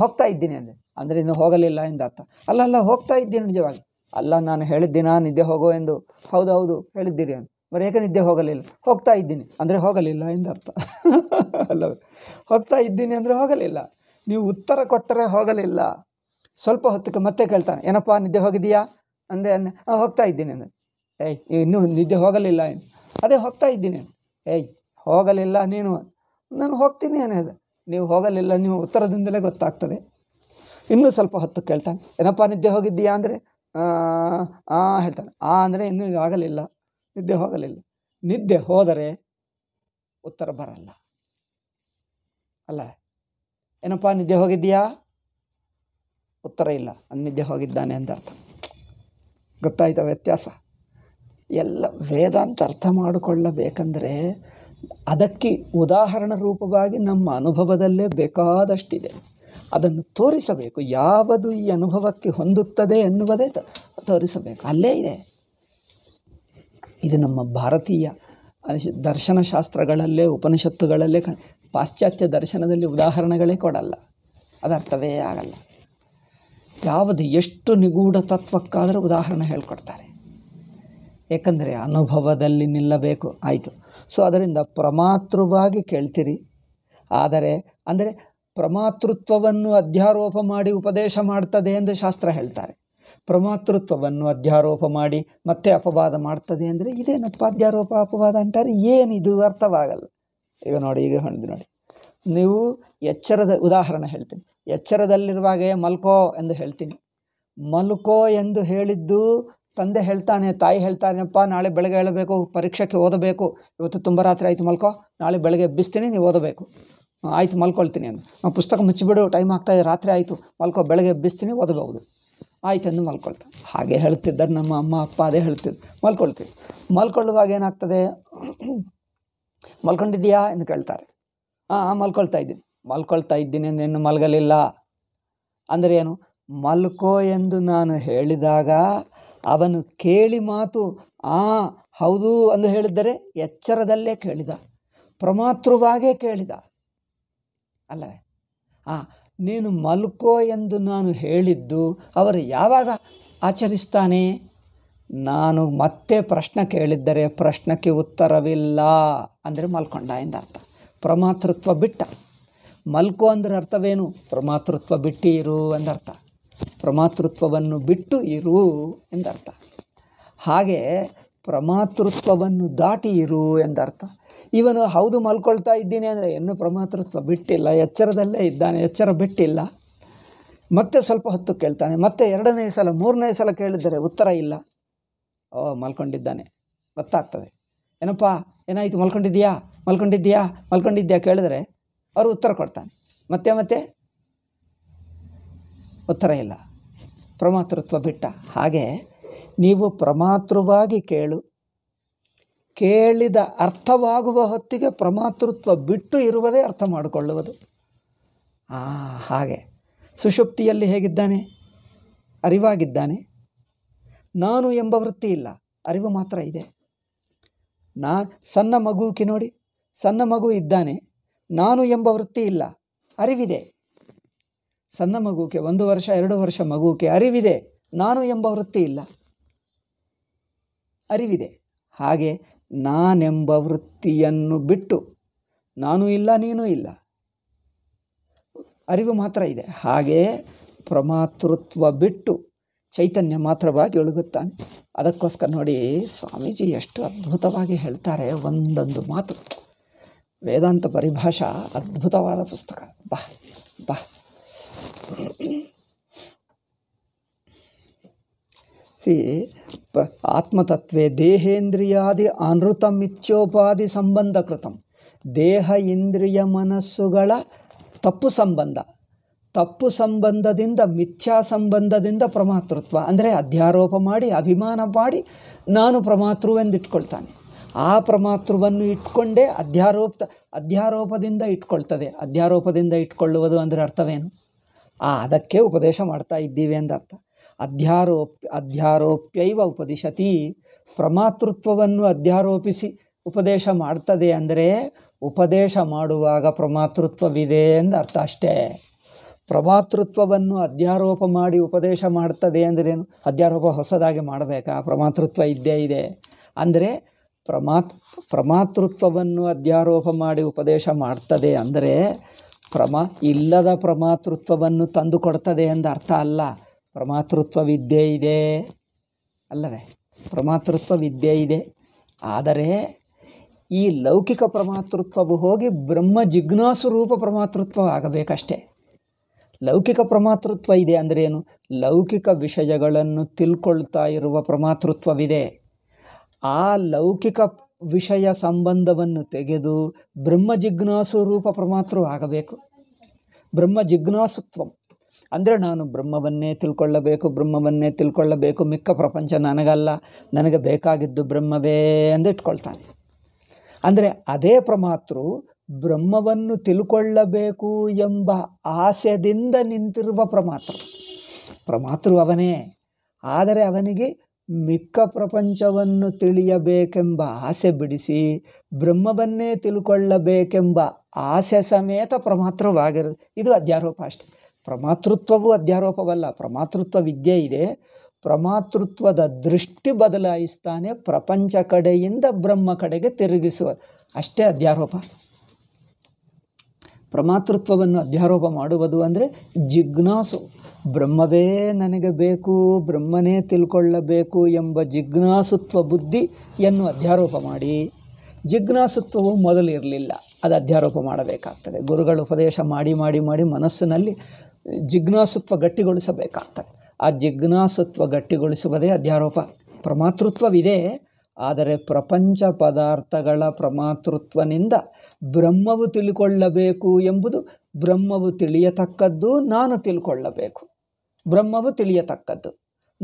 [SPEAKER 1] ಹೋಗ್ತಾ ಇದ್ದೀನಿ ಅಂದೆ ಅಂದರೆ ಇನ್ನು ಹೋಗಲಿಲ್ಲ ಎಂದು ಅರ್ಥ ಅಲ್ಲ ಅಲ್ಲ ಹೋಗ್ತಾ ಇದ್ದೀನಿ ನಿಜವಾಗಿ ಅಲ್ಲ ನಾನು ಹೇಳಿದ್ದೀನಾ ನಿದ್ದೆ ಹೋಗೋ ಎಂದು ಹೌದು ಹೌದು ಹೇಳಿದ್ದೀರಿ ಅಂತ ಬರೀ ಏಕೆ ನಿದ್ದೆ ಹೋಗಲಿಲ್ಲ ಹೋಗ್ತಾ ಇದ್ದೀನಿ ಅಂದರೆ ಹೋಗಲಿಲ್ಲ ಎಂದು ಅರ್ಥ ಅಲ್ಲವೇ ಹೋಗ್ತಾ ಇದ್ದೀನಿ ಅಂದರೆ ಹೋಗಲಿಲ್ಲ ನೀವು ಉತ್ತರ ಕೊಟ್ಟರೆ ಹೋಗಲಿಲ್ಲ ಸ್ವಲ್ಪ ಹೊತ್ತಕ್ಕೆ ಮತ್ತೆ ಕೇಳ್ತಾನೆ ಏನಪ್ಪ ನಿದ್ದೆ ಹೋಗಿದೆಯಾ ಅಂದ್ರೆ ಹೋಗ್ತಾ ಇದ್ದೀನಿ ಅಂದರೆ ಏಯ್ ಇನ್ನೂ ನಿದ್ದೆ ಹೋಗಲಿಲ್ಲ ಏನು ಅದೇ ಹೋಗ್ತಾ ಇದ್ದೀನಿ ಏಯ್ ಹೋಗಲಿಲ್ಲ ನೀನು ನಾನು ಹೋಗ್ತೀನಿ ಅನ್ನೋದು ನೀವು ಹೋಗಲಿಲ್ಲ ನೀವು ಉತ್ತರದಿಂದಲೇ ಗೊತ್ತಾಗ್ತದೆ ಇನ್ನೂ ಸ್ವಲ್ಪ ಹೊತ್ತು ಕೇಳ್ತಾನೆ ಏನಪ್ಪ ನಿದ್ದೆ ಹೋಗಿದ್ದೀಯಾ ಅಂದರೆ ಆ ಹೇಳ್ತಾನೆ ಆ ಅಂದರೆ ಇನ್ನೂ ಆಗಲಿಲ್ಲ ನಿದ್ದೆ ಹೋಗಲಿಲ್ಲ ನಿದ್ದೆ ಹೋದರೆ ಉತ್ತರ ಬರಲ್ಲ ಅಲ್ಲ ಏನಪ್ಪ ನಿದ್ದೆ ಹೋಗಿದ್ದೀಯಾ ಉತ್ತರ ಇಲ್ಲ ಅದು ನಿದ್ದೆ ಹೋಗಿದ್ದಾನೆ ಅಂತ ಅರ್ಥ ವ್ಯತ್ಯಾಸ ಎಲ್ಲ ವೇದಾಂತ ಅರ್ಥ ಮಾಡಿಕೊಳ್ಳಬೇಕಂದ್ರೆ ಅದಕ್ಕೆ ಉದಾಹರಣ ರೂಪವಾಗಿ ನಮ್ಮ ಅನುಭವದಲ್ಲೇ ಬೇಕಾದಷ್ಟಿದೆ ಅದನ್ನು ತೋರಿಸಬೇಕು ಯಾವುದು ಈ ಅನುಭವಕ್ಕೆ ಹೊಂದುತ್ತದೆ ಎನ್ನುವುದೇ ತೋರಿಸಬೇಕು ಅಲ್ಲೇ ಇದೆ ಇದು ನಮ್ಮ ಭಾರತೀಯ ದರ್ಶನಶಾಸ್ತ್ರಗಳಲ್ಲೇ ಉಪನಿಷತ್ತುಗಳಲ್ಲೇ ಪಾಶ್ಚಾತ್ಯ ದರ್ಶನದಲ್ಲಿ ಉದಾಹರಣೆಗಳೇ ಕೊಡಲ್ಲ ಅದರ್ಥವೇ ಆಗಲ್ಲ ಯಾವುದು ಎಷ್ಟು ನಿಗೂಢ ತತ್ವಕ್ಕಾದರೂ ಉದಾಹರಣೆ ಹೇಳ್ಕೊಡ್ತಾರೆ ಏಕೆಂದರೆ ಅನುಭವದಲ್ಲಿ ನಿಲ್ಲಬೇಕು ಆಯಿತು ಸೊ ಅದರಿಂದ ಪ್ರಮಾತೃವಾಗಿ ಕೇಳ್ತೀರಿ ಆದರೆ ಅಂದರೆ ಪ್ರಮಾತೃತ್ವವನ್ನು ಅಧ್ಯಾರೋಪ ಮಾಡಿ ಉಪದೇಶ ಮಾಡ್ತದೆ ಎಂದು ಶಾಸ್ತ್ರ ಹೇಳ್ತಾರೆ ಪ್ರಮಾತೃತ್ವವನ್ನು ಅಧ್ಯಾರೋಪ ಮಾಡಿ ಮತ್ತೆ ಅಪವಾದ ಮಾಡ್ತದೆ ಅಂದರೆ ಇದೇನಪ್ಪ ಅಧ್ಯಾರೋಪ ಅಪವಾದ ಅಂತಾರೆ ಏನಿದು ಅರ್ಥವಾಗಲ್ಲ ಈಗ ನೋಡಿ ಈಗ ಹೊಂದಿ ನೋಡಿ ನೀವು ಎಚ್ಚರದ ಉದಾಹರಣೆ ಹೇಳ್ತೀನಿ ಎಚ್ಚರದಲ್ಲಿರುವಾಗೆ ಮಲ್ಕೋ ಎಂದು ಹೇಳ್ತೀನಿ ಮಲ್ಕೋ ಎಂದು ಹೇಳಿದ್ದು ತಂದೆ ಹೇಳ್ತಾನೆ ತಾಯಿ ಹೇಳ್ತಾನೆಪ್ಪ ನಾಳೆ ಬೆಳಗ್ಗೆ ಹೇಳಬೇಕು ಪರೀಕ್ಷೆಗೆ ಓದಬೇಕು ಇವತ್ತು ತುಂಬ ರಾತ್ರಿ ಆಯಿತು ಮಲ್ಕೋ ನಾಳೆ ಬೆಳಗ್ಗೆ ಎಬ್ಬಿಸ್ತೀನಿ ನೀವು ಓದಬೇಕು ಆಯಿತು ಮಲ್ಕೊಳ್ತೀನಿ ಅಂದು ಪುಸ್ತಕ ಮುಚ್ಚಿಬಿಡು ಟೈಮ್ ಆಗ್ತಾಯಿದೆ ರಾತ್ರಿ ಆಯಿತು ಮಲ್ಕೋ ಬೆಳಗ್ಗೆ ಎಬ್ಬಿಸ್ತೀನಿ ಓದಬಹುದು ಆಯ್ತು ಅಂದು ಮಲ್ಕೊಳ್ತಾ ಹಾಗೆ ಹೇಳ್ತಿದ್ದಾರೆ ನಮ್ಮ ಅಮ್ಮ ಅಪ್ಪ ಅದೇ ಹೇಳ್ತಿದ್ದು ಮಲ್ಕೊಳ್ತೀವಿ ಮಲ್ಕೊಳ್ಳುವಾಗ ಏನಾಗ್ತದೆ ಮಲ್ಕೊಂಡಿದ್ದೀಯಾ ಎಂದು ಕೇಳ್ತಾರೆ ಹಾಂ ಮಲ್ಕೊಳ್ತಾ ಇದ್ದೀನಿ ಮಲ್ಕೊಳ್ತಾ ಇದ್ದೀನಿ ಇನ್ನು ಮಲ್ಗಲಿಲ್ಲ ಅಂದರೆ ಏನು ಮಲ್ಕೋ ಎಂದು ನಾನು ಹೇಳಿದಾಗ ಅವನು ಕೇಳಿ ಮಾತು ಆ ಹೌದು ಅಂದು ಹೇಳಿದ್ದರೆ ಎಚ್ಚರದಲ್ಲೇ ಕೇಳಿದ ಪ್ರಮಾತೃವಾಗೇ ಕೇಳಿದ ಅಲ್ಲವೇ ಆ ನೀನು ಮಲ್ಕೋ ಎಂದು ನಾನು ಹೇಳಿದ್ದು ಅವರು ಯಾವಾಗ ಆಚರಿಸ್ತಾನೆ ನಾನು ಮತ್ತೆ ಪ್ರಶ್ನೆ ಕೇಳಿದ್ದರೆ ಪ್ರಶ್ನಕ್ಕೆ ಉತ್ತರವಿಲ್ಲ ಅಂದರೆ ಮಲ್ಕೊಂಡ ಎಂದರ್ಥ ಪ್ರಮಾತೃತ್ವ ಬಿಟ್ಟ ಮಲ್ಕೋ ಅಂದ್ರೆ ಅರ್ಥವೇನು ಪ್ರಮಾತೃತ್ವ ಬಿಟ್ಟಿರು ಎಂದರ್ಥ ಪ್ರಮಾತೃತ್ವವನ್ನು ಬಿಟ್ಟು ಇರು ಎಂದರ್ಥ ಹಾಗೆ ಪ್ರಮಾತೃತ್ವವನ್ನು ದಾಟಿ ಇರು ಎಂದರ್ಥ ಇವನು ಹೌದು ಮಲ್ಕೊಳ್ತಾ ಇದ್ದೀನಿ ಅಂದರೆ ಇನ್ನೂ ಪ್ರಮಾತೃತ್ವ ಬಿಟ್ಟಿಲ್ಲ ಎಚ್ಚರದಲ್ಲೇ ಇದ್ದಾನೆ ಎಚ್ಚರ ಬಿಟ್ಟಿಲ್ಲ ಮತ್ತೆ ಸ್ವಲ್ಪ ಹೊತ್ತು ಕೇಳ್ತಾನೆ ಮತ್ತೆ ಎರಡನೇ ಸಲ ಮೂರನೇ ಸಲ ಕೇಳಿದರೆ ಉತ್ತರ ಇಲ್ಲ ಓ ಮಲ್ಕೊಂಡಿದ್ದಾನೆ ಗೊತ್ತಾಗ್ತದೆ ಏನಪ್ಪ ಏನಾಯಿತು ಮಲ್ಕೊಂಡಿದ್ದೀಯಾ ಮಲ್ಕೊಂಡಿದ್ದೀಯಾ ಮಲ್ಕೊಂಡಿದ್ದೀಯಾ ಕೇಳಿದರೆ ಅವರು ಉತ್ತರ ಕೊಡ್ತಾನೆ ಮತ್ತೆ ಮತ್ತೆ ಉತ್ತರ ಇಲ್ಲ ಪ್ರಮಾತೃತ್ವ ಬಿಟ್ಟ ಹಾಗೆ ನೀವು ಪ್ರಮಾತೃವಾಗಿ ಕೇಳು ಕೇಳಿದ ಅರ್ಥವಾಗುವ ಹೊತ್ತಿಗೆ ಪ್ರಮಾತೃತ್ವ ಬಿಟ್ಟು ಇರುವುದೇ ಅರ್ಥ ಮಾಡಿಕೊಳ್ಳುವುದು ಆ ಹಾಗೆ ಸುಷುಪ್ತಿಯಲ್ಲಿ ಹೇಗಿದ್ದಾನೆ ಅರಿವಾಗಿದ್ದಾನೆ ನಾನು ಎಂಬ ವೃತ್ತಿ ಇಲ್ಲ ಅರಿವು ಮಾತ್ರ ಇದೆ ನಾ ಸಣ್ಣ ಮಗುವಿಗೆ ನೋಡಿ ಸಣ್ಣ ಮಗು ಇದ್ದಾನೆ ನಾನು ಎಂಬ ವೃತ್ತಿ ಇಲ್ಲ ಅರಿವಿದೆ ಸಣ್ಣ ಮಗುಗೆ ಒಂದು ವರ್ಷ ಎರಡು ವರ್ಷ ಮಗುಗೆ ಅರಿವಿದೆ ನಾನು ಎಂಬ ವೃತ್ತಿ ಇಲ್ಲ ಅರಿವಿದೆ ಹಾಗೆ ನಾನೆಂಬ ವೃತ್ತಿಯನ್ನು ಬಿಟ್ಟು ನಾನು ಇಲ್ಲ ನೀನು ಇಲ್ಲ ಅರಿವು ಮಾತ್ರ ಇದೆ ಹಾಗೆ ಪ್ರಮಾತೃತ್ವ ಬಿಟ್ಟು ಚೈತನ್ಯ ಮಾತ್ರವಾಗಿ ಒಳಗುತ್ತಾನೆ ಅದಕ್ಕೋಸ್ಕರ ನೋಡಿ ಸ್ವಾಮೀಜಿ ಎಷ್ಟು ಅದ್ಭುತವಾಗಿ ಹೇಳ್ತಾರೆ ಒಂದೊಂದು ಮಾತು ವೇದಾಂತ ಪರಿಭಾಷಾ ಅದ್ಭುತವಾದ ಪುಸ್ತಕ ಬಾ ಬಾ ಸಿ ಪ್ರ ಆತ್ಮತತ್ವೇ ದೇಹೇಂದ್ರಿಯಾದಿ ಮಿಥ್ಯೋಪಾದಿ ಸಂಬಂಧ ಕೃತಂ ದೇಹ ಇಂದ್ರಿಯ ಮನಸ್ಸುಗಳ ತಪ್ಪು ಸಂಬಂಧ ತಪ್ಪು ಸಂಬಂಧದಿಂದ ಮಿಥ್ಯಾ ಸಂಬಂಧದಿಂದ ಪ್ರಮಾತೃತ್ವ ಅಂದರೆ ಅಧ್ಯಾರೋಪ ಮಾಡಿ ಅಭಿಮಾನ ಮಾಡಿ ನಾನು ಪ್ರಮಾತೃವೆಂದಿಟ್ಕೊಳ್ತಾನೆ ಆ ಪ್ರಮಾತೃವನ್ನು ಇಟ್ಕೊಂಡೇ ಅಧ್ಯಾರೋಪ ಅಧ್ಯಾರೋಪದಿಂದ ಇಟ್ಕೊಳ್ತದೆ ಅಧ್ಯಾರೋಪದಿಂದ ಇಟ್ಕೊಳ್ಳುವುದು ಅಂದರೆ ಅರ್ಥವೇನು ಆ ಅದಕ್ಕೆ ಉಪದೇಶ ಮಾಡ್ತಾ ಇದ್ದೀವಿ ಅಂದರ್ಥ ಅಧ್ಯಾರೋಪ್ಯ ಅಧ್ಯಾರೋಪ್ಯೈವ ಉಪದಿಶತಿ ಪ್ರಮಾತೃತ್ವವನ್ನು ಅಧ್ಯಾರೋಪಿಸಿ ಉಪದೇಶ ಮಾಡ್ತದೆ ಅಂದರೆ ಉಪದೇಶ ಮಾಡುವಾಗ ಪ್ರಮಾತೃತ್ವವಿದೆ ಅರ್ಥ ಅಷ್ಟೇ ಪ್ರಮಾತೃತ್ವವನ್ನು ಅಧ್ಯಾರೋಪ ಮಾಡಿ ಉಪದೇಶ ಮಾಡ್ತದೆ ಅಂದ್ರೇನು ಅಧ್ಯಾರೋಪ ಹೊಸದಾಗಿ ಮಾಡಬೇಕಾ ಪ್ರಮಾತೃತ್ವ ಇದ್ದೇ ಇದೆ ಅಂದರೆ ಪ್ರಮಾತ್ ಪ್ರಮಾತೃತ್ವವನ್ನು ಅಧ್ಯಾರೋಪ ಮಾಡಿ ಉಪದೇಶ ಮಾಡ್ತದೆ ಅಂದರೆ ಪ್ರಮ ಇಲ್ಲದ ಪ್ರಮಾತೃತ್ವವನ್ನು ತಂದುಕೊಡ್ತದೆ ಎಂದು ಅರ್ಥ ಅಲ್ಲ ಪ್ರಮಾತೃತ್ವ ವಿದ್ಯೆ ಇದೆ ಅಲ್ಲವೇ ಪ್ರಮಾತೃತ್ವ ವಿದ್ಯೆ ಇದೆ ಆದರೆ ಈ ಲೌಕಿಕ ಪ್ರಮಾತೃತ್ವವು ಹೋಗಿ ಬ್ರಹ್ಮ ರೂಪ ಪ್ರಮಾತೃತ್ವ ಆಗಬೇಕಷ್ಟೇ ಲೌಕಿಕ ಪ್ರಮಾತೃತ್ವ ಇದೆ ಅಂದರೆ ಏನು ಲೌಕಿಕ ವಿಷಯಗಳನ್ನು ತಿಳ್ಕೊಳ್ತಾ ಇರುವ ಪ್ರಮಾತೃತ್ವವಿದೆ ಆ ಲೌಕಿಕ ವಿಷಯ ಸಂಬಂಧವನ್ನು ತೆಗೆದು ಬ್ರಹ್ಮ ಜಿಜ್ಞಾಸು ರೂಪ ಪ್ರಮಾತೃ ಆಗಬೇಕು ಬ್ರಹ್ಮ ಜಿಜ್ಞಾಸುತ್ವಂ ಅಂದರೆ ನಾನು ಬ್ರಹ್ಮವನ್ನೇ ತಿಳ್ಕೊಳ್ಳಬೇಕು ಬ್ರಹ್ಮವನ್ನೇ ತಿಳ್ಕೊಳ್ಳಬೇಕು ಮಿಕ್ಕ ಪ್ರಪಂಚ ನನಗಲ್ಲ ನನಗೆ ಬೇಕಾಗಿದ್ದು ಬ್ರಹ್ಮವೇ ಎಂದು ಇಟ್ಕೊಳ್ತಾನೆ ಅಂದರೆ ಅದೇ ಪ್ರಮಾತೃ ಬ್ರಹ್ಮವನ್ನು ತಿಳ್ಕೊಳ್ಳಬೇಕು ಎಂಬ ಆಸೆಯಿಂದ ನಿಂತಿರುವ ಪ್ರಮಾತೃ ಪ್ರಮಾತೃ ಅವನೇ ಆದರೆ ಅವನಿಗೆ ಮಿಕ್ಕ ಪ್ರಪಂಚವನ್ನು ತಿಳಿಯಬೇಕೆಂಬ ಆಸೆ ಬಿಡಿಸಿ ಬ್ರಹ್ಮವನ್ನೇ ತಿಳ್ಕೊಳ್ಳಬೇಕೆಂಬ ಆಸೆ ಸಮೇತ ಪ್ರಮಾತ್ರವಾಗಿರು ಇದು ಅಧ್ಯಾರೋಪ ಅಷ್ಟೆ ಪ್ರಮಾತೃತ್ವವು ಅಧ್ಯಾರೋಪವಲ್ಲ ಪ್ರಮಾತೃತ್ವ ವಿದ್ಯೆ ಇದೆ ಪ್ರಮಾತೃತ್ವದ ದೃಷ್ಟಿ ಬದಲಾಯಿಸ್ತಾನೆ ಪ್ರಪಂಚ ಕಡೆಯಿಂದ ಬ್ರಹ್ಮ ಕಡೆಗೆ ತಿರುಗಿಸುವ ಅಷ್ಟೇ ಅಧ್ಯಾರೋಪ ಪ್ರಮಾತೃತ್ವವನ್ನು ಅಧ್ಯಾರೋಪ ಮಾಡುವುದು ಅಂದರೆ ಜಿಜ್ಞಾಸು ಬ್ರಹ್ಮವೇ ನನಗೆ ಬೇಕು ಬ್ರಹ್ಮನೇ ತಿಳ್ಕೊಳ್ಳಬೇಕು ಎಂಬ ಜಿಜ್ಞಾಸುತ್ವ ಬುದ್ಧಿಯನ್ನು ಅಧ್ಯಾರೋಪ ಮಾಡಿ ಜಿಜ್ಞಾಸುತ್ವವು ಮೊದಲಿರಲಿಲ್ಲ ಅದು ಅಧ್ಯಾರೋಪ ಮಾಡಬೇಕಾಗ್ತದೆ ಗುರುಗಳು ಉಪದೇಶ ಮಾಡಿ ಮಾಡಿ ಮಾಡಿ ಮನಸ್ಸಿನಲ್ಲಿ ಜಿಜ್ಞಾಸುತ್ವ ಗಟ್ಟಿಗೊಳಿಸಬೇಕಾಗ್ತದೆ ಆ ಜಿಜ್ಞಾಸುತ್ವ ಗಟ್ಟಿಗೊಳಿಸುವುದೇ ಅಧ್ಯಾರೋಪ ಪ್ರಮಾತೃತ್ವವಿದೆ ಆದರೆ ಪ್ರಪಂಚ ಪದಾರ್ಥಗಳ ಪ್ರಮಾತೃತ್ವನಿಂದ ಬ್ರಹ್ಮವು ತಿಳ್ಕೊಳ್ಳಬೇಕು ಎಂಬುದು ಬ್ರಹ್ಮವು ತಿಳಿಯತಕ್ಕದ್ದು ನಾನು ತಿಳ್ಕೊಳ್ಳಬೇಕು ಬ್ರಹ್ಮವು ತಿಳಿಯತಕ್ಕದ್ದು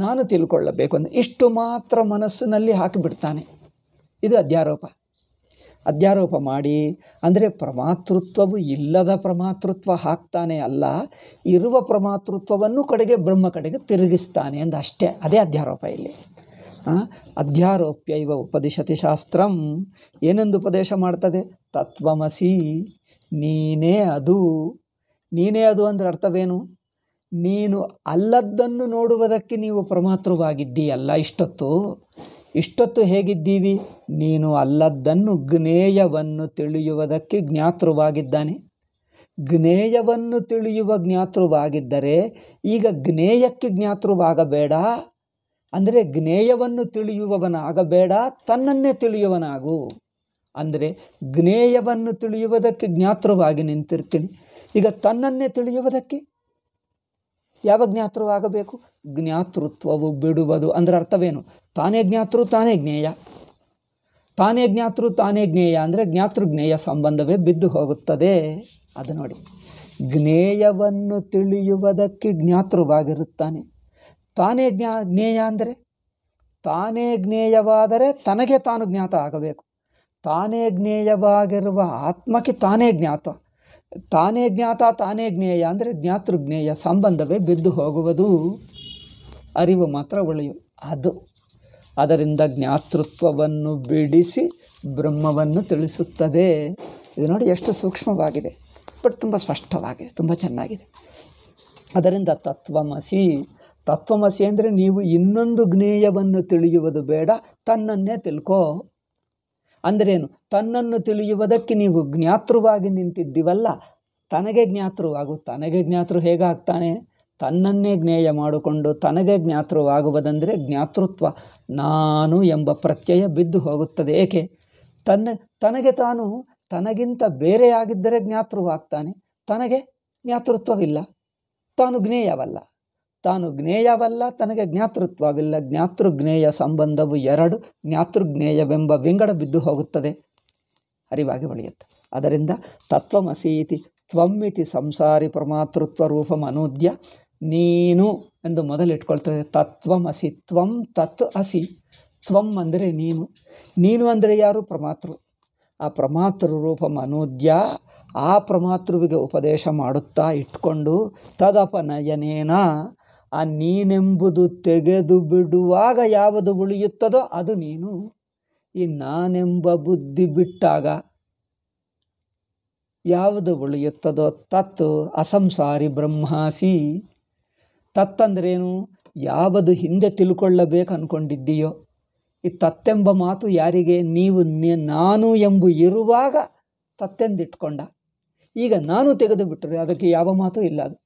[SPEAKER 1] ನಾನು ತಿಳ್ಕೊಳ್ಳಬೇಕು ಅಂದರೆ ಇಷ್ಟು ಮಾತ್ರ ಮನಸ್ಸಿನಲ್ಲಿ ಹಾಕಿಬಿಡ್ತಾನೆ ಇದು ಅಧ್ಯಾರೋಪ ಅಧ್ಯಾರೋಪ ಮಾಡಿ ಅಂದರೆ ಪ್ರಮಾತೃತ್ವವು ಇಲ್ಲದ ಪ್ರಮಾತೃತ್ವ ಹಾಕ್ತಾನೆ ಅಲ್ಲ ಇರುವ ಪ್ರಮಾತೃತ್ವವನ್ನು ಕಡೆಗೆ ಬ್ರಹ್ಮ ಕಡೆಗೆ ತಿರುಗಿಸ್ತಾನೆ ಅಂದ ಅಷ್ಟೇ ಅದೇ ಅಧ್ಯಾರೋಪ ಇಲ್ಲಿ ಅಧ್ಯಾರೋಪ್ಯ ಇವ ಉಪದಿಶತಿ ಶಾಸ್ತ್ರಂ ಏನೊಂದು ಉಪದೇಶ ಮಾಡ್ತದೆ ತತ್ವಮಸಿ ನೀನೇ ಅದು ನೀನೇ ಅದು ಅಂದ್ರೆ ಅರ್ಥವೇನು ನೀನು ಅಲ್ಲದ್ದನ್ನು ನೋಡುವುದಕ್ಕೆ ನೀವು ಅಲ್ಲ ಇಷ್ಟೊತ್ತು ಇಷ್ಟೊತ್ತು ಹೇಗಿದ್ದೀವಿ ನೀನು ಅಲ್ಲದ್ದನ್ನು ಜ್ಞೇಯವನ್ನು ತಿಳಿಯುವುದಕ್ಕೆ ಜ್ಞಾತೃವಾಗಿದ್ದಾನೆ ಜ್ಞೇಯವನ್ನು ತಿಳಿಯುವ ಜ್ಞಾತೃವಾಗಿದ್ದರೆ ಈಗ ಜ್ಞೇಯಕ್ಕೆ ಜ್ಞಾತೃವಾಗಬೇಡ ಅಂದರೆ ಜ್ಞೇಯವನ್ನು ತಿಳಿಯುವವನಾಗಬೇಡ ತನ್ನನ್ನೇ ತಿಳಿಯುವನಾಗು ಅಂದರೆ ಜ್ಞೇಯವನ್ನು ತಿಳಿಯುವುದಕ್ಕೆ ಜ್ಞಾತೃವಾಗಿ ನಿಂತಿರ್ತೀನಿ ಈಗ ತನ್ನನ್ನೇ ತಿಳಿಯುವುದಕ್ಕೆ ಯಾವ ಜ್ಞಾತೃವಾಗಬೇಕು ಜ್ಞಾತೃತ್ವವು ಬಿಡುವುದು ಅಂದರೆ ಅರ್ಥವೇನು ತಾನೇ ಜ್ಞಾತೃ ತಾನೇ ಜ್ಞೇಯ ತಾನೇ ಜ್ಞಾತೃ ತಾನೇ ಜ್ಞೇಯ ಅಂದರೆ ಜ್ಞಾತೃಜ್ಞೇಯ ಸಂಬಂಧವೇ ಬಿದ್ದು ಹೋಗುತ್ತದೆ ಅದು ನೋಡಿ ಜ್ಞೇಯವನ್ನು ತಿಳಿಯುವುದಕ್ಕೆ ಜ್ಞಾತೃವಾಗಿರುತ್ತಾನೆ ತಾನೇ ಜ್ಞಾ ಜ್ಞೇಯ ಅಂದರೆ ತಾನೇ ಜ್ಞೇಯವಾದರೆ ತನಗೆ ತಾನು ಜ್ಞಾತ ಆಗಬೇಕು ತಾನೇ ಜ್ಞೇಯವಾಗಿರುವ ಆತ್ಮಕ್ಕೆ ತಾನೇ ಜ್ಞಾತ ತಾನೇ ಜ್ಞಾತ ತಾನೇ ಜ್ಞೇಯ ಅಂದರೆ ಜ್ಞಾತೃಜ್ಞೇಯ ಸಂಬಂಧವೇ ಬಿದ್ದು ಹೋಗುವುದು ಅರಿವು ಮಾತ್ರ ಉಳಿಯು ಅದು ಅದರಿಂದ ಜ್ಞಾತೃತ್ವವನ್ನು ಬಿಡಿಸಿ ಬ್ರಹ್ಮವನ್ನು ತಿಳಿಸುತ್ತದೆ ಇದು ನೋಡಿ ಎಷ್ಟು ಸೂಕ್ಷ್ಮವಾಗಿದೆ ಬಟ್ ತುಂಬ ಸ್ಪಷ್ಟವಾಗಿದೆ ತುಂಬ ಚೆನ್ನಾಗಿದೆ ಅದರಿಂದ ತತ್ವಮಸಿ ತತ್ವಮಸಿ ಅಂದರೆ ನೀವು ಇನ್ನೊಂದು ಜ್ಞೇಯವನ್ನು ತಿಳಿಯುವುದು ಬೇಡ ತನ್ನನ್ನೇ ತಿಳ್ಕೋ ಅಂದರೇನು ತನ್ನನ್ನು ತಿಳಿಯುವುದಕ್ಕೆ ನೀವು ಜ್ಞಾತೃವಾಗಿ ನಿಂತಿದ್ದೀವಲ್ಲ ತನಗೆ ಜ್ಞಾತೃವಾಗು ತನಗೆ ಜ್ಞಾತೃ ಹೇಗಾಗ್ತಾನೆ ತನ್ನನ್ನೇ ಜ್ಞೇಯ ಮಾಡಿಕೊಂಡು ತನಗೆ ಜ್ಞಾತೃವಾಗುವುದಂದರೆ ಜ್ಞಾತೃತ್ವ ನಾನು ಎಂಬ ಪ್ರತ್ಯಯ ಬಿದ್ದು ಹೋಗುತ್ತದೆ ಏಕೆ ತನ್ನ ತನಗೆ ತಾನು ತನಗಿಂತ ಬೇರೆಯಾಗಿದ್ದರೆ ಜ್ಞಾತೃವಾಗ್ತಾನೆ ತನಗೆ ಜ್ಞಾತೃತ್ವವಿಲ್ಲ ತಾನು ಜ್ಞೇಯವಲ್ಲ ತಾನು ಜ್ಞೇಯವಲ್ಲ ತನಗೆ ಜ್ಞಾತೃತ್ವವಿಲ್ಲ ಜ್ಞಾತೃಜ್ಞೇಯ ಸಂಬಂಧವು ಎರಡು ಜ್ಞಾತೃಜ್ಞೇಯವೆಂಬ ವಿಂಗಡ ಬಿದ್ದು ಹೋಗುತ್ತದೆ ಅರಿವಾಗಿ ಬೆಳೆಯುತ್ತೆ ಅದರಿಂದ ತತ್ವಮಸೀತಿ ತ್ವಮ್ಮಿತಿ ಸಂಸಾರಿ ಪರಮಾತೃತ್ವ ರೂಪಂ ಅನೂದ್ಯ ನೀನು ಎಂದು ಮೊದಲಿಟ್ಕೊಳ್ತದೆ ತತ್ವಮಸಿ ತ್ವಂ ತತ್ ಅಸಿ ತ್ವಂ ಅಂದರೆ ನೀನು ನೀನು ಅಂದರೆ ಯಾರು ಪ್ರಮಾತೃ ಆ ಪ್ರಮಾತೃ ರೂಪಂ ಅನೂದ್ಯ ಆ ಪ್ರಮಾತೃವಿಗೆ ಉಪದೇಶ ಮಾಡುತ್ತಾ ಇಟ್ಕೊಂಡು ತದಪನಯನೇನ ಆ ನೀನೆಂಬುದು ತೆಗೆದು ಬಿಡುವಾಗ ಯಾವುದು ಉಳಿಯುತ್ತದೋ ಅದು ನೀನು ಈ ನಾನೆಂಬ ಬುದ್ಧಿ ಬಿಟ್ಟಾಗ ಯಾವುದು ಉಳಿಯುತ್ತದೋ ತತ್ ಅಸಂಸಾರಿ ಬ್ರಹ್ಮಾಸಿ ತತ್ತಂದ್ರೇನು ಯಾವುದು ಹಿಂದೆ ತಿಳ್ಕೊಳ್ಳಬೇಕು ಅಂದ್ಕೊಂಡಿದ್ದೀಯೋ ಈ ತತ್ತೆಂಬ ಮಾತು ಯಾರಿಗೆ ನೀವು ನಾನು ಎಂಬು ಇರುವಾಗ ತತ್ತೆಂದಿಟ್ಕೊಂಡ ಈಗ ನಾನು ತೆಗೆದು ಬಿಟ್ಟರೆ ಅದಕ್ಕೆ ಯಾವ ಮಾತು ಇಲ್ಲ ಅದು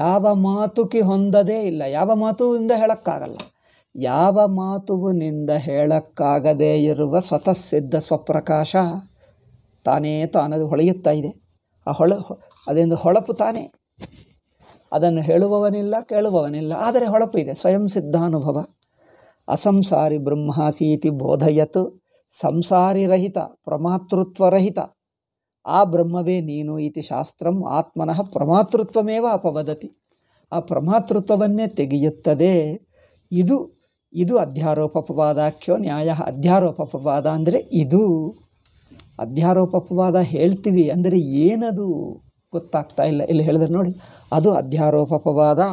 [SPEAKER 1] ಯಾವ ಮಾತುಕಿ ಹೊಂದದೇ ಇಲ್ಲ ಯಾವ ಮಾತುವಿಂದ ಹೇಳೋಕ್ಕಾಗಲ್ಲ ಯಾವ ಮಾತುವಿನಿಂದ ಹೇಳಕ್ಕಾಗದೇ ಇರುವ ಸ್ವತಃ ಸಿದ್ಧ ಸ್ವಪ್ರಕಾಶ ತಾನೇ ತಾನದು ಹೊಳೆಯುತ್ತಾ ಇದೆ ಆ ಹೊಳ ಅದೊಂದು ಹೊಳಪು ತಾನೇ ಅದನ್ನು ಹೇಳುವವನಿಲ್ಲ ಕೇಳುವವನಿಲ್ಲ ಆದರೆ ಹೊಳಪು ಇದೆ ಸ್ವಯಂ ಸಿದ್ಧಾನುಭವ ಅಸಂಸಾರಿ ಬ್ರಹ್ಮಾಸೀತಿ ಸಂಸಾರಿ ಸಂಸಾರಿರಹಿತ ಪ್ರಮಾತೃತ್ವರಹಿತ ಆ ಬ್ರಹ್ಮವೇ ನೀನು ಇತಿ ಶಾಸ್ತ್ರಂ ಆತ್ಮನಃ ಪ್ರಮಾತೃತ್ವಮೇವ ಅಪವದತಿ ಆ ಪ್ರಮಾತೃತ್ವವನ್ನೇ ತೆಗೆಯುತ್ತದೆ ಇದು ಇದು ಅಧ್ಯಾರೋಪಪವಾದಾಖ್ಯೋ ನ್ಯಾಯ ಅಧ್ಯಾರೋಪಪವಾದ ಅಂದರೆ ಇದು ಅಧ್ಯಾರೋಪಪವಾದ ಹೇಳ್ತೀವಿ ಅಂದರೆ ಏನದು ಗೊತ್ತಾಗ್ತಾ ಇಲ್ಲ ಇಲ್ಲಿ ಹೇಳಿದ್ರೆ ನೋಡಿ ಅದು ಅಧ್ಯಾರೋಪಪವಾದ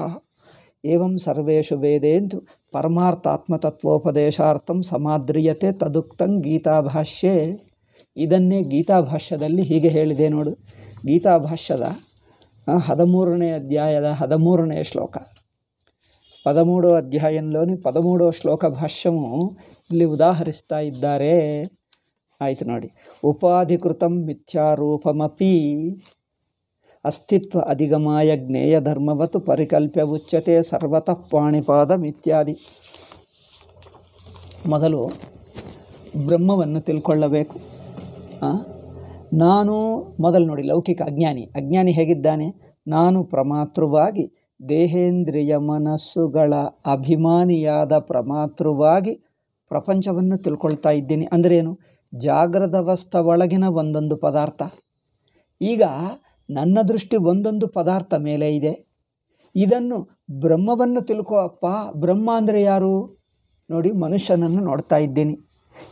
[SPEAKER 1] ಏವಂ ಸರ್ವೇಶು ವೇದೇಂತು ಪರಮಾರ್ಥಾತ್ಮತತ್ವೋಪದೇಶಾರ್ಥಂ ಸಮಾದ್ರಿಯತೆ ತದುಕ್ತಂ ಗೀತಾಭಾಷ್ಯೆ ಇದನ್ನೇ ಗೀತಾಭಾಷ್ಯದಲ್ಲಿ ಹೀಗೆ ಹೇಳಿದೆ ನೋಡು ಗೀತಾಭಾಷ್ಯದ ಹದಿಮೂರನೇ ಅಧ್ಯಾಯದ ಹದಿಮೂರನೇ ಶ್ಲೋಕ ಪದಮೂಡೋ ಅಧ್ಯಾಯಲ್ಲೋನಿ ಪದಮೂಡೋ ಶ್ಲೋಕ ಭಾಷ್ಯವು ಇಲ್ಲಿ ಉದಾಹರಿಸ್ತಾ ಇದ್ದಾರೆ ಆಯಿತು ನೋಡಿ ಉಪಾಧಿಕೃತಂ ಮಿಥ್ಯಾರೂಪಮಿ ಅಸ್ತಿತ್ವ ಅಧಿಗಮಾಯ ಜ್ಞೇಯ ಧರ್ಮವತ್ತು ಪರಿಕಲ್ಪ್ಯ ಉಚ್ಯತೆ ಸರ್ವತಃ ಪಾಣಿಪಾದ ಇತ್ಯಾದಿ ಮೊದಲು ಬ್ರಹ್ಮವನ್ನು ತಿಳ್ಕೊಳ್ಳಬೇಕು ನಾನು ಮೊದಲು ನೋಡಿ ಲೌಕಿಕ ಅಜ್ಞಾನಿ ಅಜ್ಞಾನಿ ಹೇಗಿದ್ದಾನೆ ನಾನು ಪ್ರಮಾತೃವಾಗಿ ದೇಹೇಂದ್ರಿಯ ಮನಸ್ಸುಗಳ ಅಭಿಮಾನಿಯಾದ ಪ್ರಮಾತೃವಾಗಿ ಪ್ರಪಂಚವನ್ನು ತಿಳ್ಕೊಳ್ತಾ ಇದ್ದೀನಿ ಅಂದ್ರೇನು ಜಾಗ್ರದ ವಸ್ತ ಒಳಗಿನ ಒಂದೊಂದು ಪದಾರ್ಥ ಈಗ ನನ್ನ ದೃಷ್ಟಿ ಒಂದೊಂದು ಪದಾರ್ಥ ಮೇಲೆ ಇದೆ ಇದನ್ನು ಬ್ರಹ್ಮವನ್ನು ತಿಳ್ಕೊಪ್ಪ ಅಪ್ಪ ಬ್ರಹ್ಮ ಅಂದರೆ ಯಾರು ನೋಡಿ ಮನುಷ್ಯನನ್ನು ನೋಡ್ತಾ ಇದ್ದೀನಿ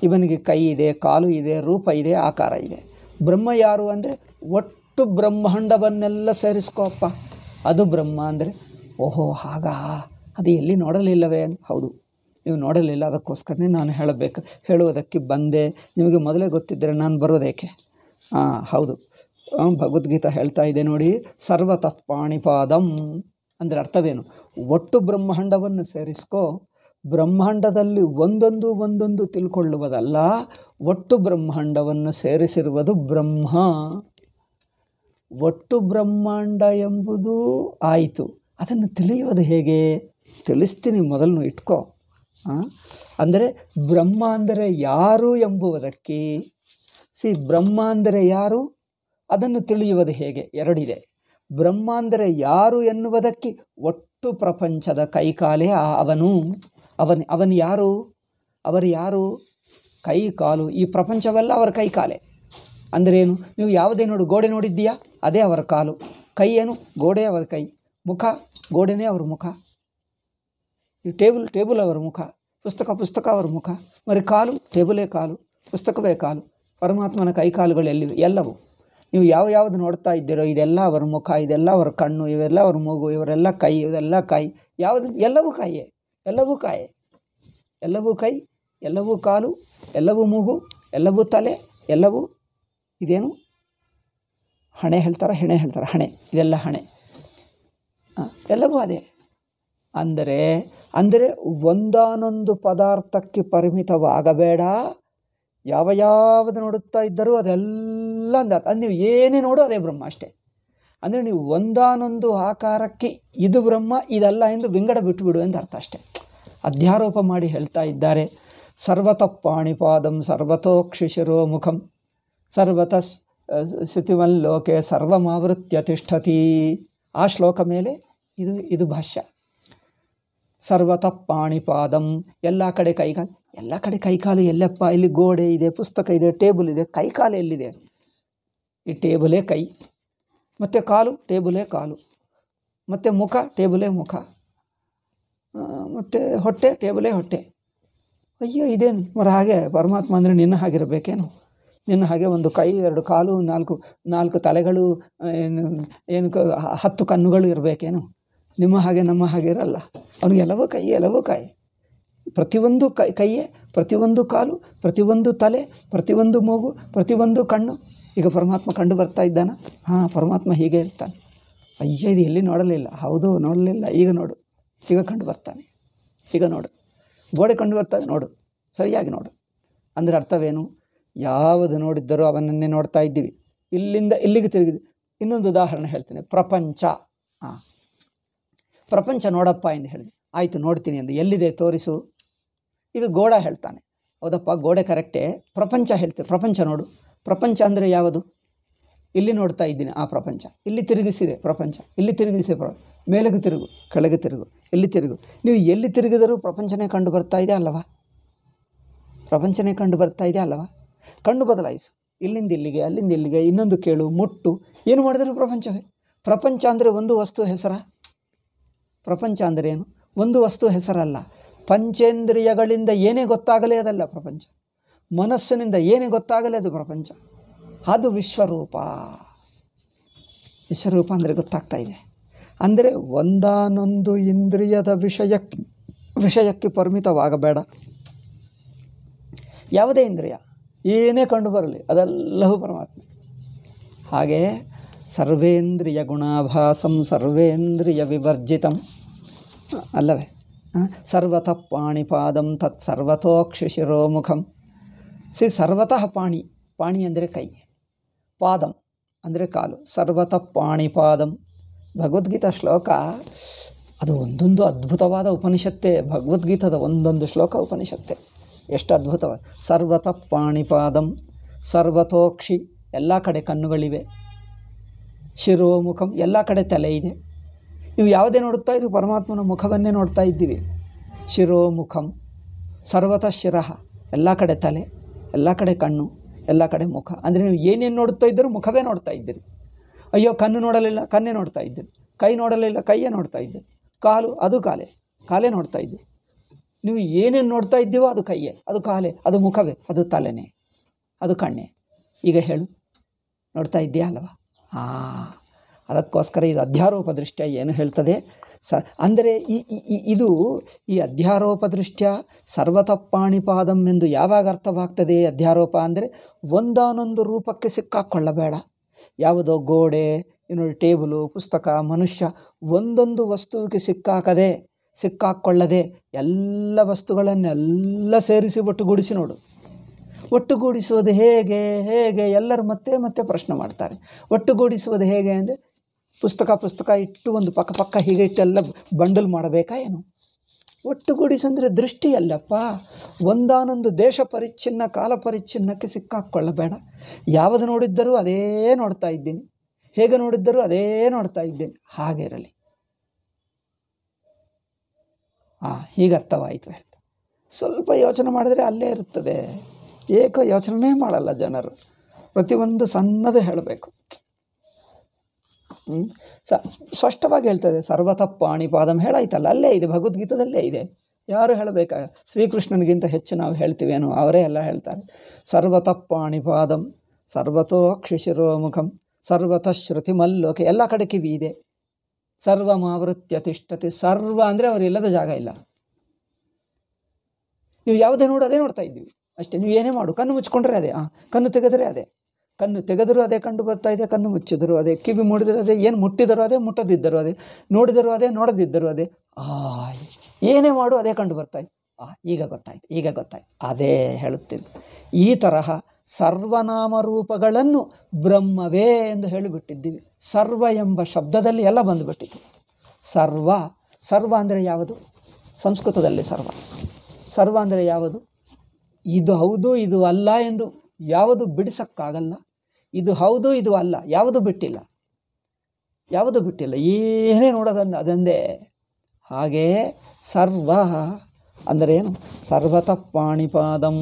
[SPEAKER 1] ಇವನಿಗೆ ಕೈ ಇದೆ ಕಾಲು ಇದೆ ರೂಪ ಇದೆ ಆಕಾರ ಇದೆ ಬ್ರಹ್ಮ ಯಾರು ಅಂದರೆ ಒಟ್ಟು ಬ್ರಹ್ಮಾಂಡವನ್ನೆಲ್ಲ ಸೇರಿಸ್ಕೋಪ್ಪ ಅದು ಬ್ರಹ್ಮ ಅಂದರೆ ಓಹೋ ಹಾಗಾ ಅದು ಎಲ್ಲಿ ನೋಡಲಿಲ್ಲವೇ ಹೌದು ನೀವು ನೋಡಲಿಲ್ಲ ಅದಕ್ಕೋಸ್ಕರನೇ ನಾನು ಹೇಳಬೇಕು ಹೇಳುವುದಕ್ಕೆ ಬಂದೆ ನಿಮಗೆ ಮೊದಲೇ ಗೊತ್ತಿದ್ದರೆ ನಾನು ಬರೋದೇಕೆ ಹಾಂ ಹೌದು ಭಗವದ್ಗೀತಾ ಹೇಳ್ತಾ ಇದೆ ನೋಡಿ ಸರ್ವತಃ ಪಾಣಿಪಾದಂ ಅಂದರೆ ಅರ್ಥವೇನು ಒಟ್ಟು ಬ್ರಹ್ಮಾಂಡವನ್ನು ಸೇರಿಸ್ಕೋ ಬ್ರಹ್ಮಾಂಡದಲ್ಲಿ ಒಂದೊಂದು ಒಂದೊಂದು ತಿಳ್ಕೊಳ್ಳುವುದಲ್ಲ ಒಟ್ಟು ಬ್ರಹ್ಮಾಂಡವನ್ನು ಸೇರಿಸಿರುವುದು ಬ್ರಹ್ಮ ಒಟ್ಟು ಬ್ರಹ್ಮಾಂಡ ಎಂಬುದು ಆಯಿತು ಅದನ್ನು ತಿಳಿಯುವುದು ಹೇಗೆ ತಿಳಿಸ್ತೀನಿ ಮೊದಲು ಇಟ್ಕೋ ಅಂದರೆ ಬ್ರಹ್ಮ ಅಂದರೆ ಯಾರು ಎಂಬುವುದಕ್ಕೆ ಸಿ ಬ್ರಹ್ಮ ಅಂದರೆ ಯಾರು ಅದನ್ನು ತಿಳಿಯುವುದು ಹೇಗೆ ಎರಡಿದೆ ಬ್ರಹ್ಮ ಅಂದರೆ ಯಾರು ಎನ್ನುವುದಕ್ಕೆ ಒಟ್ಟು ಪ್ರಪಂಚದ ಕೈಕಾಲೇ ಅವನು ಅವನ್ ಅವನ್ ಯಾರು ಅವರು ಯಾರು ಕೈ ಕಾಲು ಈ ಪ್ರಪಂಚವೆಲ್ಲ ಅವರ ಕೈ ಕಾಲೇ ಏನು ನೀವು ಯಾವುದೇ ನೋಡು ಗೋಡೆ ನೋಡಿದ್ದೀಯಾ ಅದೇ ಅವರ ಕಾಲು ಕೈ ಏನು ಗೋಡೆ ಅವರ ಕೈ ಮುಖ ಗೋಡೆನೇ ಅವರ ಮುಖ ಈ ಟೇಬಲ್ ಟೇಬಲ್ ಅವರ ಮುಖ ಪುಸ್ತಕ ಪುಸ್ತಕ ಅವರ ಮುಖ ಮರಿ ಕಾಲು ಟೇಬಲೇ ಕಾಲು ಪುಸ್ತಕವೇ ಕಾಲು ಪರಮಾತ್ಮನ ಕೈ ಕಾಲುಗಳು ಎಲ್ಲಿವೆ ಎಲ್ಲವು ನೀವು ಯಾವ ಯಾವುದು ನೋಡ್ತಾ ಇದ್ದೀರೋ ಇದೆಲ್ಲ ಅವರ ಮುಖ ಇದೆಲ್ಲ ಅವರ ಕಣ್ಣು ಇವೆಲ್ಲ ಅವರ ಮೂಗು ಇವರೆಲ್ಲ ಕೈ ಇವೆಲ್ಲ ಕೈ ಯಾವುದು ಎಲ್ಲವೂ ಕೈಯೇ ಎಲ್ಲವೂ ಕಾಯಿ ಎಲ್ಲವೂ ಕೈ ಎಲ್ಲವೂ ಕಾಲು ಎಲ್ಲವೂ ಮೂಗು ಎಲ್ಲವೂ ತಲೆ ಎಲ್ಲವೂ ಇದೇನು ಹಣೆ ಹೇಳ್ತಾರೆ ಹೆಣೆ ಹೇಳ್ತಾರೆ ಹಣೆ ಇದೆಲ್ಲ ಹಣೆ ಎಲ್ಲವೂ ಅದೇ ಅಂದರೆ ಅಂದರೆ ಒಂದಾನೊಂದು ಪದಾರ್ಥಕ್ಕೆ ಪರಿಮಿತವಾಗಬೇಡ ಯಾವ ಯಾವುದು ನೋಡುತ್ತಾ ಇದ್ದರೂ ಅದೆಲ್ಲ ಅಂದರ್ಥ ಅದು ನೀವು ಏನೇ ನೋಡು ಅದೇ ಬ್ರಹ್ಮ ಅಷ್ಟೇ ಅಂದರೆ ನೀವು ಒಂದಾನೊಂದು ಆಕಾರಕ್ಕೆ ಇದು ಬ್ರಹ್ಮ ಇದಲ್ಲ ಎಂದು ವಿಂಗಡ ಬಿಟ್ಟುಬಿಡು ಎಂದು ಅರ್ಥ ಅಷ್ಟೇ ಅಧ್ಯಾರೋಪ ಮಾಡಿ ಹೇಳ್ತಾ ಇದ್ದಾರೆ ಸರ್ವತಪ್ಪಾಣಿಪಾದಂ ಪಾಣಿಪಾದಂ ಸರ್ವತೋಕ್ಷಿಶಿರೋ ಮುಖಂ ಸರ್ವತಃ ಶುತಿವಲ್ಲೋಕೆ ಸರ್ವಮಾವೃತ್ಯ ತಿಷ್ಠತಿ ಆ ಶ್ಲೋಕ ಮೇಲೆ ಇದು ಇದು ಭಾಷ್ಯ ಸರ್ವತಪ್ಪಾಣಿಪಾದಂ ಪಾಣಿಪಾದಂ ಎಲ್ಲ ಕಡೆ ಕೈಕಾಲು ಎಲ್ಲ ಕಡೆ ಕೈಕಾಲು ಎಲ್ಲಪ್ಪ ಇಲ್ಲಿ ಗೋಡೆ ಇದೆ ಪುಸ್ತಕ ಇದೆ ಟೇಬಲ್ ಇದೆ ಕೈಕಾಲು ಎಲ್ಲಿದೆ ಈ ಟೇಬಲೇ ಕೈ ಮತ್ತು ಕಾಲು ಟೇಬಲೇ ಕಾಲು ಮತ್ತು ಮುಖ ಟೇಬಲೇ ಮುಖ ಮತ್ತು ಹೊಟ್ಟೆ ಟೇಬಲೇ ಹೊಟ್ಟೆ ಅಯ್ಯೋ ಇದೇನು ಮರ ಹಾಗೆ ಪರಮಾತ್ಮ ಅಂದರೆ ನಿನ್ನ ಹಾಗಿರಬೇಕೇನು ನಿನ್ನ ಹಾಗೆ ಒಂದು ಕೈ ಎರಡು ಕಾಲು ನಾಲ್ಕು ನಾಲ್ಕು ತಲೆಗಳು ಏನು ಏನು ಹತ್ತು ಕಣ್ಣುಗಳು ಇರಬೇಕೇನು ನಿಮ್ಮ ಹಾಗೆ ನಮ್ಮ ಹಾಗೆ ಇರಲ್ಲ ಅವನಿಗೆ ಎಲ್ಲವೋ ಕೈ ಎಲ್ಲವೋ ಕೈ ಪ್ರತಿಯೊಂದು ಕೈ ಕೈಯೇ ಪ್ರತಿಯೊಂದು ಕಾಲು ಪ್ರತಿಯೊಂದು ತಲೆ ಪ್ರತಿಯೊಂದು ಮೂಗು ಪ್ರತಿಯೊಂದು ಕಣ್ಣು ಈಗ ಪರಮಾತ್ಮ ಕಂಡು ಬರ್ತಾ ಇದ್ದಾನ ಹಾಂ ಪರಮಾತ್ಮ ಹೀಗೆ ಇರ್ತಾನೆ ಅಯ್ಯ ಇದು ಎಲ್ಲಿ ನೋಡಲಿಲ್ಲ ಹೌದು ನೋಡಲಿಲ್ಲ ಈಗ ನೋಡು ಈಗ ಕಂಡು ಬರ್ತಾನೆ ಈಗ ನೋಡು ಗೋಡೆ ಕಂಡು ಬರ್ತಾನೆ ನೋಡು ಸರಿಯಾಗಿ ನೋಡು ಅಂದರೆ ಅರ್ಥವೇನು ಯಾವುದು ನೋಡಿದ್ದರೂ ಅವನನ್ನೇ ನೋಡ್ತಾ ಇದ್ದೀವಿ ಇಲ್ಲಿಂದ ಇಲ್ಲಿಗೆ ತಿರುಗಿದ್ವಿ ಇನ್ನೊಂದು ಉದಾಹರಣೆ ಹೇಳ್ತೇನೆ ಪ್ರಪಂಚ ಹಾಂ ಪ್ರಪಂಚ ನೋಡಪ್ಪ ಎಂದು ಹೇಳಿದೆ ಆಯಿತು ನೋಡ್ತೀನಿ ಎಂದು ಎಲ್ಲಿದೆ ತೋರಿಸು ಇದು ಗೋಡ ಹೇಳ್ತಾನೆ ಹೌದಪ್ಪ ಗೋಡೆ ಕರೆಕ್ಟೇ ಪ್ರಪಂಚ ಹೇಳ್ತೇವೆ ಪ್ರಪಂಚ ನೋಡು ಪ್ರಪಂಚ ಅಂದರೆ ಯಾವುದು ಇಲ್ಲಿ ನೋಡ್ತಾ ಇದ್ದೀನಿ ಆ ಪ್ರಪಂಚ ಇಲ್ಲಿ ತಿರುಗಿಸಿದೆ ಪ್ರಪಂಚ ಇಲ್ಲಿ ತಿರುಗಿಸಿದೆ ಪ್ರ ಮೇಲಗೂ ತಿರುಗು ಕೆಳಗೆ ತಿರುಗು ಇಲ್ಲಿ ತಿರುಗು ನೀವು ಎಲ್ಲಿ ತಿರುಗಿದರೂ ಪ್ರಪಂಚನೇ ಕಂಡು ಬರ್ತಾ ಇದೆ ಅಲ್ಲವಾ ಪ್ರಪಂಚನೇ ಕಂಡು ಬರ್ತಾ ಇದೆ ಅಲ್ಲವಾ ಕಂಡು ಬದಲಾಯಿಸು ಇಲ್ಲಿಂದ ಇಲ್ಲಿಗೆ ಅಲ್ಲಿಂದ ಇಲ್ಲಿಗೆ ಇನ್ನೊಂದು ಕೇಳು ಮುಟ್ಟು ಏನು ಮಾಡಿದರೂ ಪ್ರಪಂಚವೇ ಪ್ರಪಂಚ ಅಂದರೆ ಒಂದು ವಸ್ತು ಹೆಸರ ಪ್ರಪಂಚ ಅಂದರೆ ಏನು ಒಂದು ವಸ್ತು ಹೆಸರಲ್ಲ ಪಂಚೇಂದ್ರಿಯಗಳಿಂದ ಏನೇ ಗೊತ್ತಾಗಲೇ ಅದಲ್ಲ ಪ್ರಪಂಚ ಮನಸ್ಸಿನಿಂದ ಏನೇ ಗೊತ್ತಾಗಲೇ ಅದು ಪ್ರಪಂಚ ಅದು ವಿಶ್ವರೂಪ ವಿಶ್ವರೂಪ ಅಂದರೆ ಗೊತ್ತಾಗ್ತಾ ಇದೆ ಅಂದರೆ ಒಂದಾನೊಂದು ಇಂದ್ರಿಯದ ವಿಷಯಕ್ಕೆ ವಿಷಯಕ್ಕೆ ಪರಿಮಿತವಾಗಬೇಡ ಯಾವುದೇ ಇಂದ್ರಿಯ ಏನೇ ಕಂಡು ಬರಲಿ ಅದೆಲ್ಲವೂ ಪರಮಾತ್ಮ ಹಾಗೆ ಸರ್ವೇಂದ್ರಿಯ ಗುಣಾಭಾಸಂ ಸರ್ವೇಂದ್ರಿಯ ವಿವರ್ಜಿತಂ ಅಲ್ಲವೇ ಸರ್ವತಃ ಪಾಣಿಪಾದಂ ತತ್ ಸರ್ವತೋಕ್ಷಿಶಿರೋಮುಖಂ ಸಿ ಸರ್ವತಃ ಪಾಣಿ ಪಾಣಿ ಅಂದರೆ ಕೈ ಪಾದಂ ಅಂದರೆ ಕಾಲು ಸರ್ವತ ಪಾಣಿಪಾದಂ ಭಗವದ್ಗೀತಾ ಶ್ಲೋಕ ಅದು ಒಂದೊಂದು ಅದ್ಭುತವಾದ ಉಪನಿಷತ್ತೇ ಭಗವದ್ಗೀತದ ಒಂದೊಂದು ಶ್ಲೋಕ ಉಪನಿಷತ್ತೆ ಎಷ್ಟು ಅದ್ಭುತವಾದ ಸರ್ವತ ಪಾಣಿಪಾದಂ ಸರ್ವತೋಕ್ಷಿ ಎಲ್ಲ ಕಡೆ ಕಣ್ಣುಗಳಿವೆ ಶಿರೋಮುಖಂ ಎಲ್ಲ ಕಡೆ ತಲೆ ಇದೆ ಇವು ಯಾವುದೇ ನೋಡುತ್ತಾ ಇರು ಪರಮಾತ್ಮನ ಮುಖವನ್ನೇ ನೋಡ್ತಾ ಇದ್ದೀವಿ ಶಿರೋಮುಖಂ ಸರ್ವತ ಶಿರಹ ಎಲ್ಲ ಕಡೆ ತಲೆ ಎಲ್ಲ ಕಡೆ ಕಣ್ಣು ಎಲ್ಲ ಕಡೆ ಮುಖ ಅಂದರೆ ನೀವು ಏನೇನು ನೋಡ್ತಾ ಇದ್ದರೂ ಮುಖವೇ ನೋಡ್ತಾ ಇದ್ದೀರಿ ಅಯ್ಯೋ ಕಣ್ಣು ನೋಡಲಿಲ್ಲ ಕಣ್ಣೇ ನೋಡ್ತಾ ಇದ್ದೀರಿ ಕೈ ನೋಡಲಿಲ್ಲ ಕೈಯೇ ನೋಡ್ತಾ ಇದ್ದೀರಿ ಕಾಲು ಅದು ಕಾಲೇ ಕಾಲೇ ನೋಡ್ತಾ ಇದ್ದೀರಿ ನೀವು ಏನೇನು ನೋಡ್ತಾ ಇದ್ದೀವೋ ಅದು ಕೈಯೇ ಅದು ಕಾಲೇ ಅದು ಮುಖವೇ ಅದು ತಲೆನೇ ಅದು ಕಣ್ಣೆ ಈಗ ಹೇಳು ನೋಡ್ತಾ ಇದ್ದೀಯಾ ಅಲ್ವಾ ಆ ಅದಕ್ಕೋಸ್ಕರ ಇದು ಅಧ್ಯಾರೋಪ ದೃಷ್ಟಿಯ ಏನು ಹೇಳ್ತದೆ ಸ ಅಂದರೆ ಈ ಇದು ಈ ಅಧ್ಯಾರೋಪ ದೃಷ್ಟ್ಯಾ ಸರ್ವತಪ್ಪಾಣಿ ಎಂದು ಯಾವಾಗ ಅರ್ಥವಾಗ್ತದೆ ಅಧ್ಯಾರೋಪ ಅಂದರೆ ಒಂದಾನೊಂದು ರೂಪಕ್ಕೆ ಸಿಕ್ಕಾಕ್ಕೊಳ್ಳಬೇಡ ಯಾವುದೋ ಗೋಡೆ ಏನು ಟೇಬಲು ಪುಸ್ತಕ ಮನುಷ್ಯ ಒಂದೊಂದು ವಸ್ತುವಿಗೆ ಸಿಕ್ಕಾಕದೆ ಸಿಕ್ಕಾಕ್ಕೊಳ್ಳದೆ ಎಲ್ಲ ವಸ್ತುಗಳನ್ನೆಲ್ಲ ಸೇರಿಸಿ ಒಟ್ಟುಗೂಡಿಸಿ ನೋಡು ಒಟ್ಟುಗೂಡಿಸುವುದು ಹೇಗೆ ಹೇಗೆ ಎಲ್ಲರೂ ಮತ್ತೆ ಮತ್ತೆ ಪ್ರಶ್ನೆ ಮಾಡ್ತಾರೆ ಒಟ್ಟುಗೂಡಿಸುವುದು ಹೇಗೆ ಅಂದರೆ ಪುಸ್ತಕ ಪುಸ್ತಕ ಇಟ್ಟು ಒಂದು ಪಕ್ಕ ಪಕ್ಕ ಹೀಗೆ ಇಟ್ಟೆಲ್ಲ ಬಂಡಲ್ ಮಾಡಬೇಕಾ ಏನು ಒಟ್ಟುಗೂಡಿಸಂದರೆ ದೃಷ್ಟಿ ಅಲ್ಲಪ್ಪ ಒಂದಾನೊಂದು ದೇಶ ಪರಿಚ್ಛಿನ್ನ ಕಾಲ ಪರಿಚ್ಛಿನ್ನಕ್ಕೆ ಸಿಕ್ಕಾಕ್ಕೊಳ್ಳಬೇಡ ಯಾವುದು ನೋಡಿದ್ದರೂ ಅದೇ ನೋಡ್ತಾ ಇದ್ದೀನಿ ಹೇಗೆ ನೋಡಿದ್ದರೂ ಅದೇ ನೋಡ್ತಾ ಇದ್ದೀನಿ ಹಾಗೆ ಇರಲಿ ಹಾಂ ಹೀಗೆ ಅರ್ಥವಾಯಿತು ಹೇಳ್ತಾ ಸ್ವಲ್ಪ ಯೋಚನೆ ಮಾಡಿದರೆ ಅಲ್ಲೇ ಇರ್ತದೆ ಏಕ ಯೋಚನೆ ಮಾಡಲ್ಲ ಜನರು ಪ್ರತಿಯೊಂದು ಸಣ್ಣದು ಹೇಳಬೇಕು ಸ ಸ್ಪಷ್ಟವಾಗಿ ಹೇಳ್ತದೆ ಸರ್ವತಪ್ಪಾಣಿ ಪಾದಂ ಹೇಳಾಯ್ತಲ್ಲ ಅಲ್ಲೇ ಇದೆ ಭಗವದ್ಗೀತದಲ್ಲೇ ಇದೆ ಯಾರು ಹೇಳಬೇಕ ಶ್ರೀಕೃಷ್ಣನಿಗಿಂತ ಹೆಚ್ಚು ನಾವು ಹೇಳ್ತೀವೇನೋ ಅವರೇ ಎಲ್ಲ ಹೇಳ್ತಾರೆ ಪಾದಂ ಸರ್ವತೋ ಕ್ಷಿಶಿರೋಮುಖಂ ಸರ್ವತಃ ಶ್ರುತಿ ಮಲ್ಲೋಕೆ ಎಲ್ಲ ಕಡೆ ಕಿವಿ ಇದೆ ಸರ್ವಮಾವೃತ್ಯ ತಿಷ್ಟತಿ ಸರ್ವ ಅಂದರೆ ಅವರಿಲ್ಲದ ಜಾಗ ಇಲ್ಲ ನೀವು ಯಾವುದೇ ನೋಡೋದೇ ಅದೇ ನೋಡ್ತಾ ಇದ್ದೀವಿ ಅಷ್ಟೇ ನೀವು ಏನೇ ಮಾಡು ಕಣ್ಣು ಮುಚ್ಕೊಂಡ್ರೆ ಅದೇ ಹಾಂ ಕಣ್ಣು ತೆಗೆದ್ರೆ ಅದೇ ಕಣ್ಣು ತೆಗೆದರೂ ಅದೇ ಕಂಡು ಬರ್ತಾ ಇದೆ ಕಣ್ಣು ಮುಚ್ಚಿದರೂ ಅದೇ ಕಿವಿ ಮೂಡಿದರೂ ಅದೇ ಏನು ಮುಟ್ಟಿದರೂ ಅದೇ ಮುಟ್ಟದಿದ್ದರೂ ಅದೇ ನೋಡಿದರೂ ಅದೇ ನೋಡದಿದ್ದರೂ ಅದೇ ಆ ಏನೇ ಮಾಡು ಅದೇ ಕಂಡು ಇದೆ ಆ ಈಗ ಗೊತ್ತಾಯ್ತು ಈಗ ಗೊತ್ತಾಯ್ತು ಅದೇ ಹೇಳುತ್ತಿದ್ದು ಈ ತರಹ ಸರ್ವನಾಮ ರೂಪಗಳನ್ನು ಬ್ರಹ್ಮವೇ ಎಂದು ಹೇಳಿಬಿಟ್ಟಿದ್ದೀವಿ ಸರ್ವ ಎಂಬ ಶಬ್ದದಲ್ಲಿ ಎಲ್ಲ ಬಂದುಬಿಟ್ಟಿತು ಸರ್ವ ಸರ್ವ ಅಂದರೆ ಯಾವುದು ಸಂಸ್ಕೃತದಲ್ಲಿ ಸರ್ವ ಸರ್ವ ಅಂದರೆ ಯಾವುದು ಇದು ಹೌದು ಇದು ಅಲ್ಲ ಎಂದು ಯಾವುದು ಬಿಡಿಸೋಕ್ಕಾಗಲ್ಲ ಇದು ಹೌದು ಇದು ಅಲ್ಲ ಯಾವುದು ಬಿಟ್ಟಿಲ್ಲ ಯಾವುದು ಬಿಟ್ಟಿಲ್ಲ ಏನೇ ನೋಡೋದನ್ನು ಅದೊಂದೇ ಹಾಗೆ ಸರ್ವ ಅಂದರೆ ಏನು ಸರ್ವತಃ ಪಾಣಿಪಾದಂ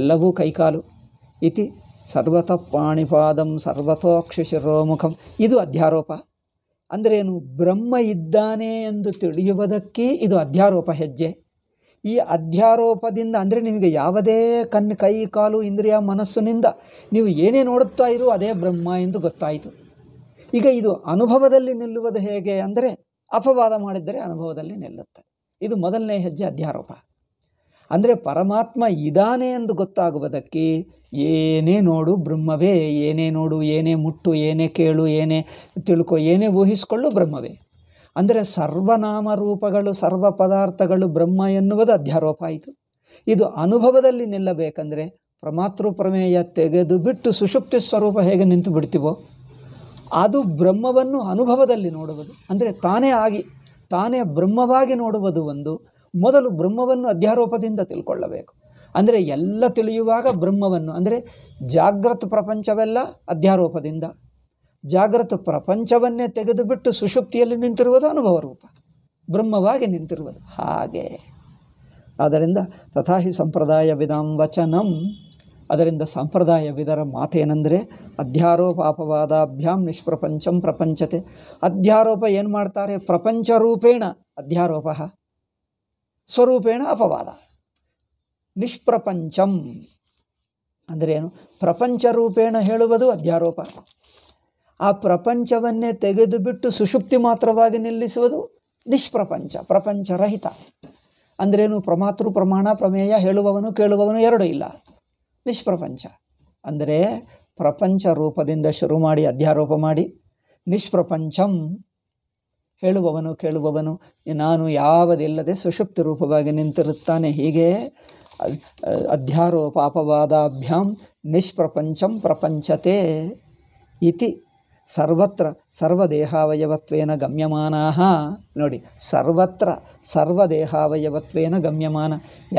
[SPEAKER 1] ಎಲ್ಲವೂ ಕೈಕಾಲು ಇತಿ ಸರ್ವತಃ ಪಾಣಿಪಾದಂ ಸರ್ವತೋಕ್ಷ ಶಿರೋಮುಖಂ ಇದು ಅಧ್ಯಾರೋಪ ಅಂದ್ರೇನು ಬ್ರಹ್ಮ ಇದ್ದಾನೆ ಎಂದು ತಿಳಿಯುವುದಕ್ಕೆ ಇದು ಅಧ್ಯಾರೋಪ ಹೆಜ್ಜೆ ಈ ಅಧ್ಯಾರೋಪದಿಂದ ಅಂದರೆ ನಿಮಗೆ ಯಾವುದೇ ಕಣ್ಣು ಕೈ ಕಾಲು ಇಂದ್ರಿಯ ಮನಸ್ಸಿನಿಂದ ನೀವು ಏನೇ ನೋಡುತ್ತಾ ಇರೋ ಅದೇ ಬ್ರಹ್ಮ ಎಂದು ಗೊತ್ತಾಯಿತು ಈಗ ಇದು ಅನುಭವದಲ್ಲಿ ನಿಲ್ಲುವುದು ಹೇಗೆ ಅಂದರೆ ಅಪವಾದ ಮಾಡಿದ್ದರೆ ಅನುಭವದಲ್ಲಿ ನಿಲ್ಲುತ್ತೆ ಇದು ಮೊದಲನೇ ಹೆಜ್ಜೆ ಅಧ್ಯಾರೋಪ ಅಂದರೆ ಪರಮಾತ್ಮ ಇದಾನೆ ಎಂದು ಗೊತ್ತಾಗುವುದಕ್ಕೆ ಏನೇ ನೋಡು ಬ್ರಹ್ಮವೇ ಏನೇ ನೋಡು ಏನೇ ಮುಟ್ಟು ಏನೇ ಕೇಳು ಏನೇ ತಿಳ್ಕೊ ಏನೇ ಊಹಿಸಿಕೊಳ್ಳು ಬ್ರಹ್ಮವೇ ಅಂದರೆ ಸರ್ವನಾಮ ರೂಪಗಳು ಸರ್ವ ಪದಾರ್ಥಗಳು ಬ್ರಹ್ಮ ಎನ್ನುವುದು ಅಧ್ಯಾರೋಪ ಆಯಿತು ಇದು ಅನುಭವದಲ್ಲಿ ನಿಲ್ಲಬೇಕಂದರೆ ಪ್ರಮಾತೃಪ್ರಮೇಯ ಪ್ರಮೇಯ ತೆಗೆದು ಬಿಟ್ಟು ಸುಷುಪ್ತಿ ಸ್ವರೂಪ ಹೇಗೆ ನಿಂತು ಬಿಡ್ತೀವೋ ಅದು ಬ್ರಹ್ಮವನ್ನು ಅನುಭವದಲ್ಲಿ ನೋಡುವುದು ಅಂದರೆ ತಾನೇ ಆಗಿ ತಾನೇ ಬ್ರಹ್ಮವಾಗಿ ನೋಡುವುದು ಒಂದು ಮೊದಲು ಬ್ರಹ್ಮವನ್ನು ಅಧ್ಯಾರೋಪದಿಂದ ತಿಳ್ಕೊಳ್ಳಬೇಕು ಅಂದರೆ ಎಲ್ಲ ತಿಳಿಯುವಾಗ ಬ್ರಹ್ಮವನ್ನು ಅಂದರೆ ಜಾಗ್ರತ ಪ್ರಪಂಚವೆಲ್ಲ ಅಧ್ಯಾರೋಪದಿಂದ ಜಾಗೃತ ಪ್ರಪಂಚವನ್ನೇ ತೆಗೆದುಬಿಟ್ಟು ಸುಷುಪ್ತಿಯಲ್ಲಿ ನಿಂತಿರುವುದು ಅನುಭವ ರೂಪ ಬ್ರಹ್ಮವಾಗಿ ನಿಂತಿರುವುದು ಹಾಗೆ ಆದ್ದರಿಂದ ತಥಾ ಹಿ ಸಂಪ್ರದಾಯ ವಿಧಾಂ ವಚನಂ ಅದರಿಂದ ಸಂಪ್ರದಾಯವಿದರ ಮಾತೇನೆಂದರೆ ಅಧ್ಯಾರೋಪ ಅಪವಾದಾಭ್ಯಾಂ ನಿಷ್ಪ್ರಪಂಚಂ ಪ್ರಪಂಚತೆ ಅಧ್ಯಾರೋಪ ಏನು ಮಾಡ್ತಾರೆ ಪ್ರಪಂಚ ರೂಪೇಣ ಅಧ್ಯಾರೋಪ ಸ್ವರೂಪೇಣ ಅಪವಾದ ನಿಷ್ಪ್ರಪಂಚಂ ಅಂದರೆ ಏನು ಪ್ರಪಂಚ ರೂಪೇಣ ಹೇಳುವುದು ಅಧ್ಯಾರೋಪ ಆ ಪ್ರಪಂಚವನ್ನೇ ತೆಗೆದುಬಿಟ್ಟು ಸುಷುಪ್ತಿ ಮಾತ್ರವಾಗಿ ನಿಲ್ಲಿಸುವುದು ನಿಷ್ಪ್ರಪಂಚ ಪ್ರಪಂಚರಹಿತ ಅಂದ್ರೇನು ಪ್ರಮಾತೃ ಪ್ರಮಾಣ ಪ್ರಮೇಯ ಹೇಳುವವನು ಕೇಳುವವನು ಎರಡೂ ಇಲ್ಲ ನಿಷ್ಪ್ರಪಂಚ ಅಂದರೆ ಪ್ರಪಂಚ ರೂಪದಿಂದ ಶುರು ಮಾಡಿ ಅಧ್ಯಾರೋಪ ಮಾಡಿ ನಿಷ್ಪ್ರಪಂಚಂ ಹೇಳುವವನು ಕೇಳುವವನು ನಾನು ಯಾವುದಿಲ್ಲದೆ ಸುಷುಪ್ತಿ ರೂಪವಾಗಿ ನಿಂತಿರುತ್ತಾನೆ ಹೀಗೆ ಅಧ್ಯಾರೋಪ ಅಪವಾದಾಭ್ಯಾಂ ನಿಷ್ಪ್ರಪಂಚಂ ಪ್ರಪಂಚತೆ ಇತಿ ಸರ್ವತ್ರ ಸರ್ವದೇಹಾವಯವತ್ವೇನ ಗಮ್ಯಮಾನಾ ನೋಡಿ ಸರ್ವತ್ರ ಸರ್ವದೇಹಾವಯವತ್ವೇನ ಗಮ್ಯಮಾನ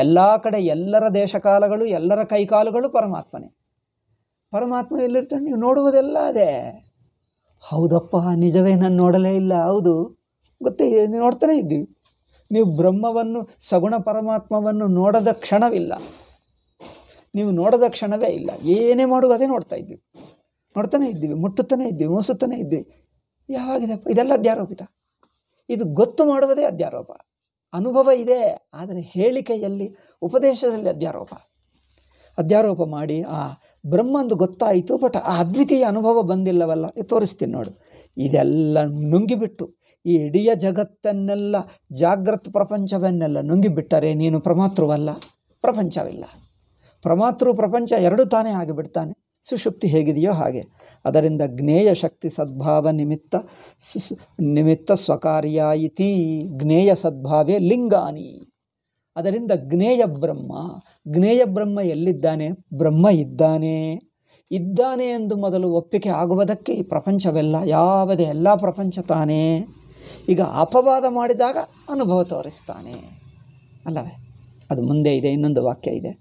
[SPEAKER 1] ಎಲ್ಲ ಕಡೆ ಎಲ್ಲರ ದೇಶಕಾಲಗಳು ಎಲ್ಲರ ಕೈಕಾಲುಗಳು ಪರಮಾತ್ಮನೇ ಪರಮಾತ್ಮ ಎಲ್ಲಿರ್ತಾನೆ ನೀವು ನೋಡುವುದೆಲ್ಲ ಅದೇ ಹೌದಪ್ಪ ನಿಜವೇ ನಾನು ನೋಡಲೇ ಇಲ್ಲ ಹೌದು ಗೊತ್ತೇ ನೋಡ್ತಾನೆ ಇದ್ದೀವಿ ನೀವು ಬ್ರಹ್ಮವನ್ನು ಸಗುಣ ಪರಮಾತ್ಮವನ್ನು ನೋಡದ ಕ್ಷಣವಿಲ್ಲ ನೀವು ನೋಡದ ಕ್ಷಣವೇ ಇಲ್ಲ ಏನೇ ಮಾಡುವುದೇ ನೋಡ್ತಾ ಇದ್ದೀವಿ ನೋಡ್ತಾನೆ ಇದ್ದೀವಿ ಮುಟ್ಟುತ್ತಾನೆ ಇದ್ದೀವಿ ಮೂಸುತ್ತಾನೆ ಇದ್ದೀವಿ ಯಾವಾಗಿದೆಪ್ಪ ಇದೆಲ್ಲ ಅಧ್ಯಾರೋಪಿತ ಇದು ಗೊತ್ತು ಮಾಡುವುದೇ ಅಧ್ಯಾರೋಪ ಅನುಭವ ಇದೆ ಆದರೆ ಹೇಳಿಕೆಯಲ್ಲಿ ಉಪದೇಶದಲ್ಲಿ ಅಧ್ಯಾರೋಪ ಅಧ್ಯಾರೋಪ ಮಾಡಿ ಆ ಬ್ರಹ್ಮ ಒಂದು ಗೊತ್ತಾಯಿತು ಬಟ್ ಆ ಅದ್ವಿತೀಯ ಅನುಭವ ಬಂದಿಲ್ಲವಲ್ಲ ತೋರಿಸ್ತೀನಿ ನೋಡು ಇದೆಲ್ಲ ನುಂಗಿಬಿಟ್ಟು ಈ ಇಡೀ ಜಗತ್ತನ್ನೆಲ್ಲ ಜಾಗೃತ ಪ್ರಪಂಚವನ್ನೆಲ್ಲ ನುಂಗಿಬಿಟ್ಟರೆ ನೀನು ಪ್ರಮಾತೃವಲ್ಲ ಪ್ರಪಂಚವಿಲ್ಲ ಪ್ರಮಾತೃ ಪ್ರಪಂಚ ಎರಡು ತಾನೇ ಆಗಿಬಿಡ್ತಾನೆ ಸುಷುಪ್ತಿ ಹೇಗಿದೆಯೋ ಹಾಗೆ ಅದರಿಂದ ಜ್ಞೇಯ ಶಕ್ತಿ ಸದ್ಭಾವ ನಿಮಿತ್ತ ನಿಮಿತ್ತ ಸ್ವಕಾರ್ಯ ಇತಿ ಜ್ಞೇಯ ಸದ್ಭಾವೇ ಲಿಂಗಾನಿ ಅದರಿಂದ ಜ್ಞೇಯ ಬ್ರಹ್ಮ ಜ್ಞೇಯ ಬ್ರಹ್ಮ ಎಲ್ಲಿದ್ದಾನೆ ಬ್ರಹ್ಮ ಇದ್ದಾನೆ ಇದ್ದಾನೆ ಎಂದು ಮೊದಲು ಒಪ್ಪಿಗೆ ಆಗುವುದಕ್ಕೆ ಈ ಪ್ರಪಂಚವೆಲ್ಲ ಯಾವುದೇ ಎಲ್ಲ ಪ್ರಪಂಚ ತಾನೇ ಈಗ ಅಪವಾದ ಮಾಡಿದಾಗ ಅನುಭವ ತೋರಿಸ್ತಾನೆ ಅಲ್ಲವೇ ಅದು ಮುಂದೆ ಇದೆ ಇನ್ನೊಂದು ವಾಕ್ಯ ಇದೆ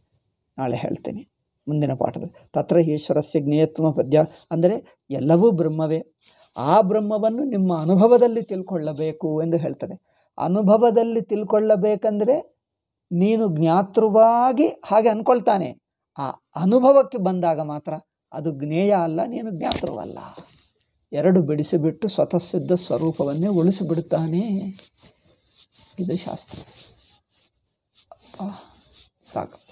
[SPEAKER 1] ನಾಳೆ ಹೇಳ್ತೀನಿ ಮುಂದಿನ ಪಾಠದಲ್ಲಿ ತತ್ರ ಈಶ್ವರಸ್ಯ ಜ್ಞೇಯತ್ವ ಪದ್ಯ ಅಂದರೆ ಎಲ್ಲವೂ ಬ್ರಹ್ಮವೇ ಆ ಬ್ರಹ್ಮವನ್ನು ನಿಮ್ಮ ಅನುಭವದಲ್ಲಿ ತಿಳ್ಕೊಳ್ಳಬೇಕು ಎಂದು ಹೇಳ್ತದೆ ಅನುಭವದಲ್ಲಿ ತಿಳ್ಕೊಳ್ಳಬೇಕಂದ್ರೆ ನೀನು ಜ್ಞಾತೃವಾಗಿ ಹಾಗೆ ಅಂದ್ಕೊಳ್ತಾನೆ ಆ ಅನುಭವಕ್ಕೆ ಬಂದಾಗ ಮಾತ್ರ ಅದು ಜ್ಞೇಯ ಅಲ್ಲ ನೀನು ಜ್ಞಾತೃವಲ್ಲ ಎರಡು ಬಿಡಿಸಿಬಿಟ್ಟು ಸ್ವತಃ ಸಿದ್ಧ ಸ್ವರೂಪವನ್ನೇ ಉಳಿಸಿಬಿಡುತ್ತಾನೆ ಇದು ಶಾಸ್ತ್ರ ಸಾಕಪ್ಪ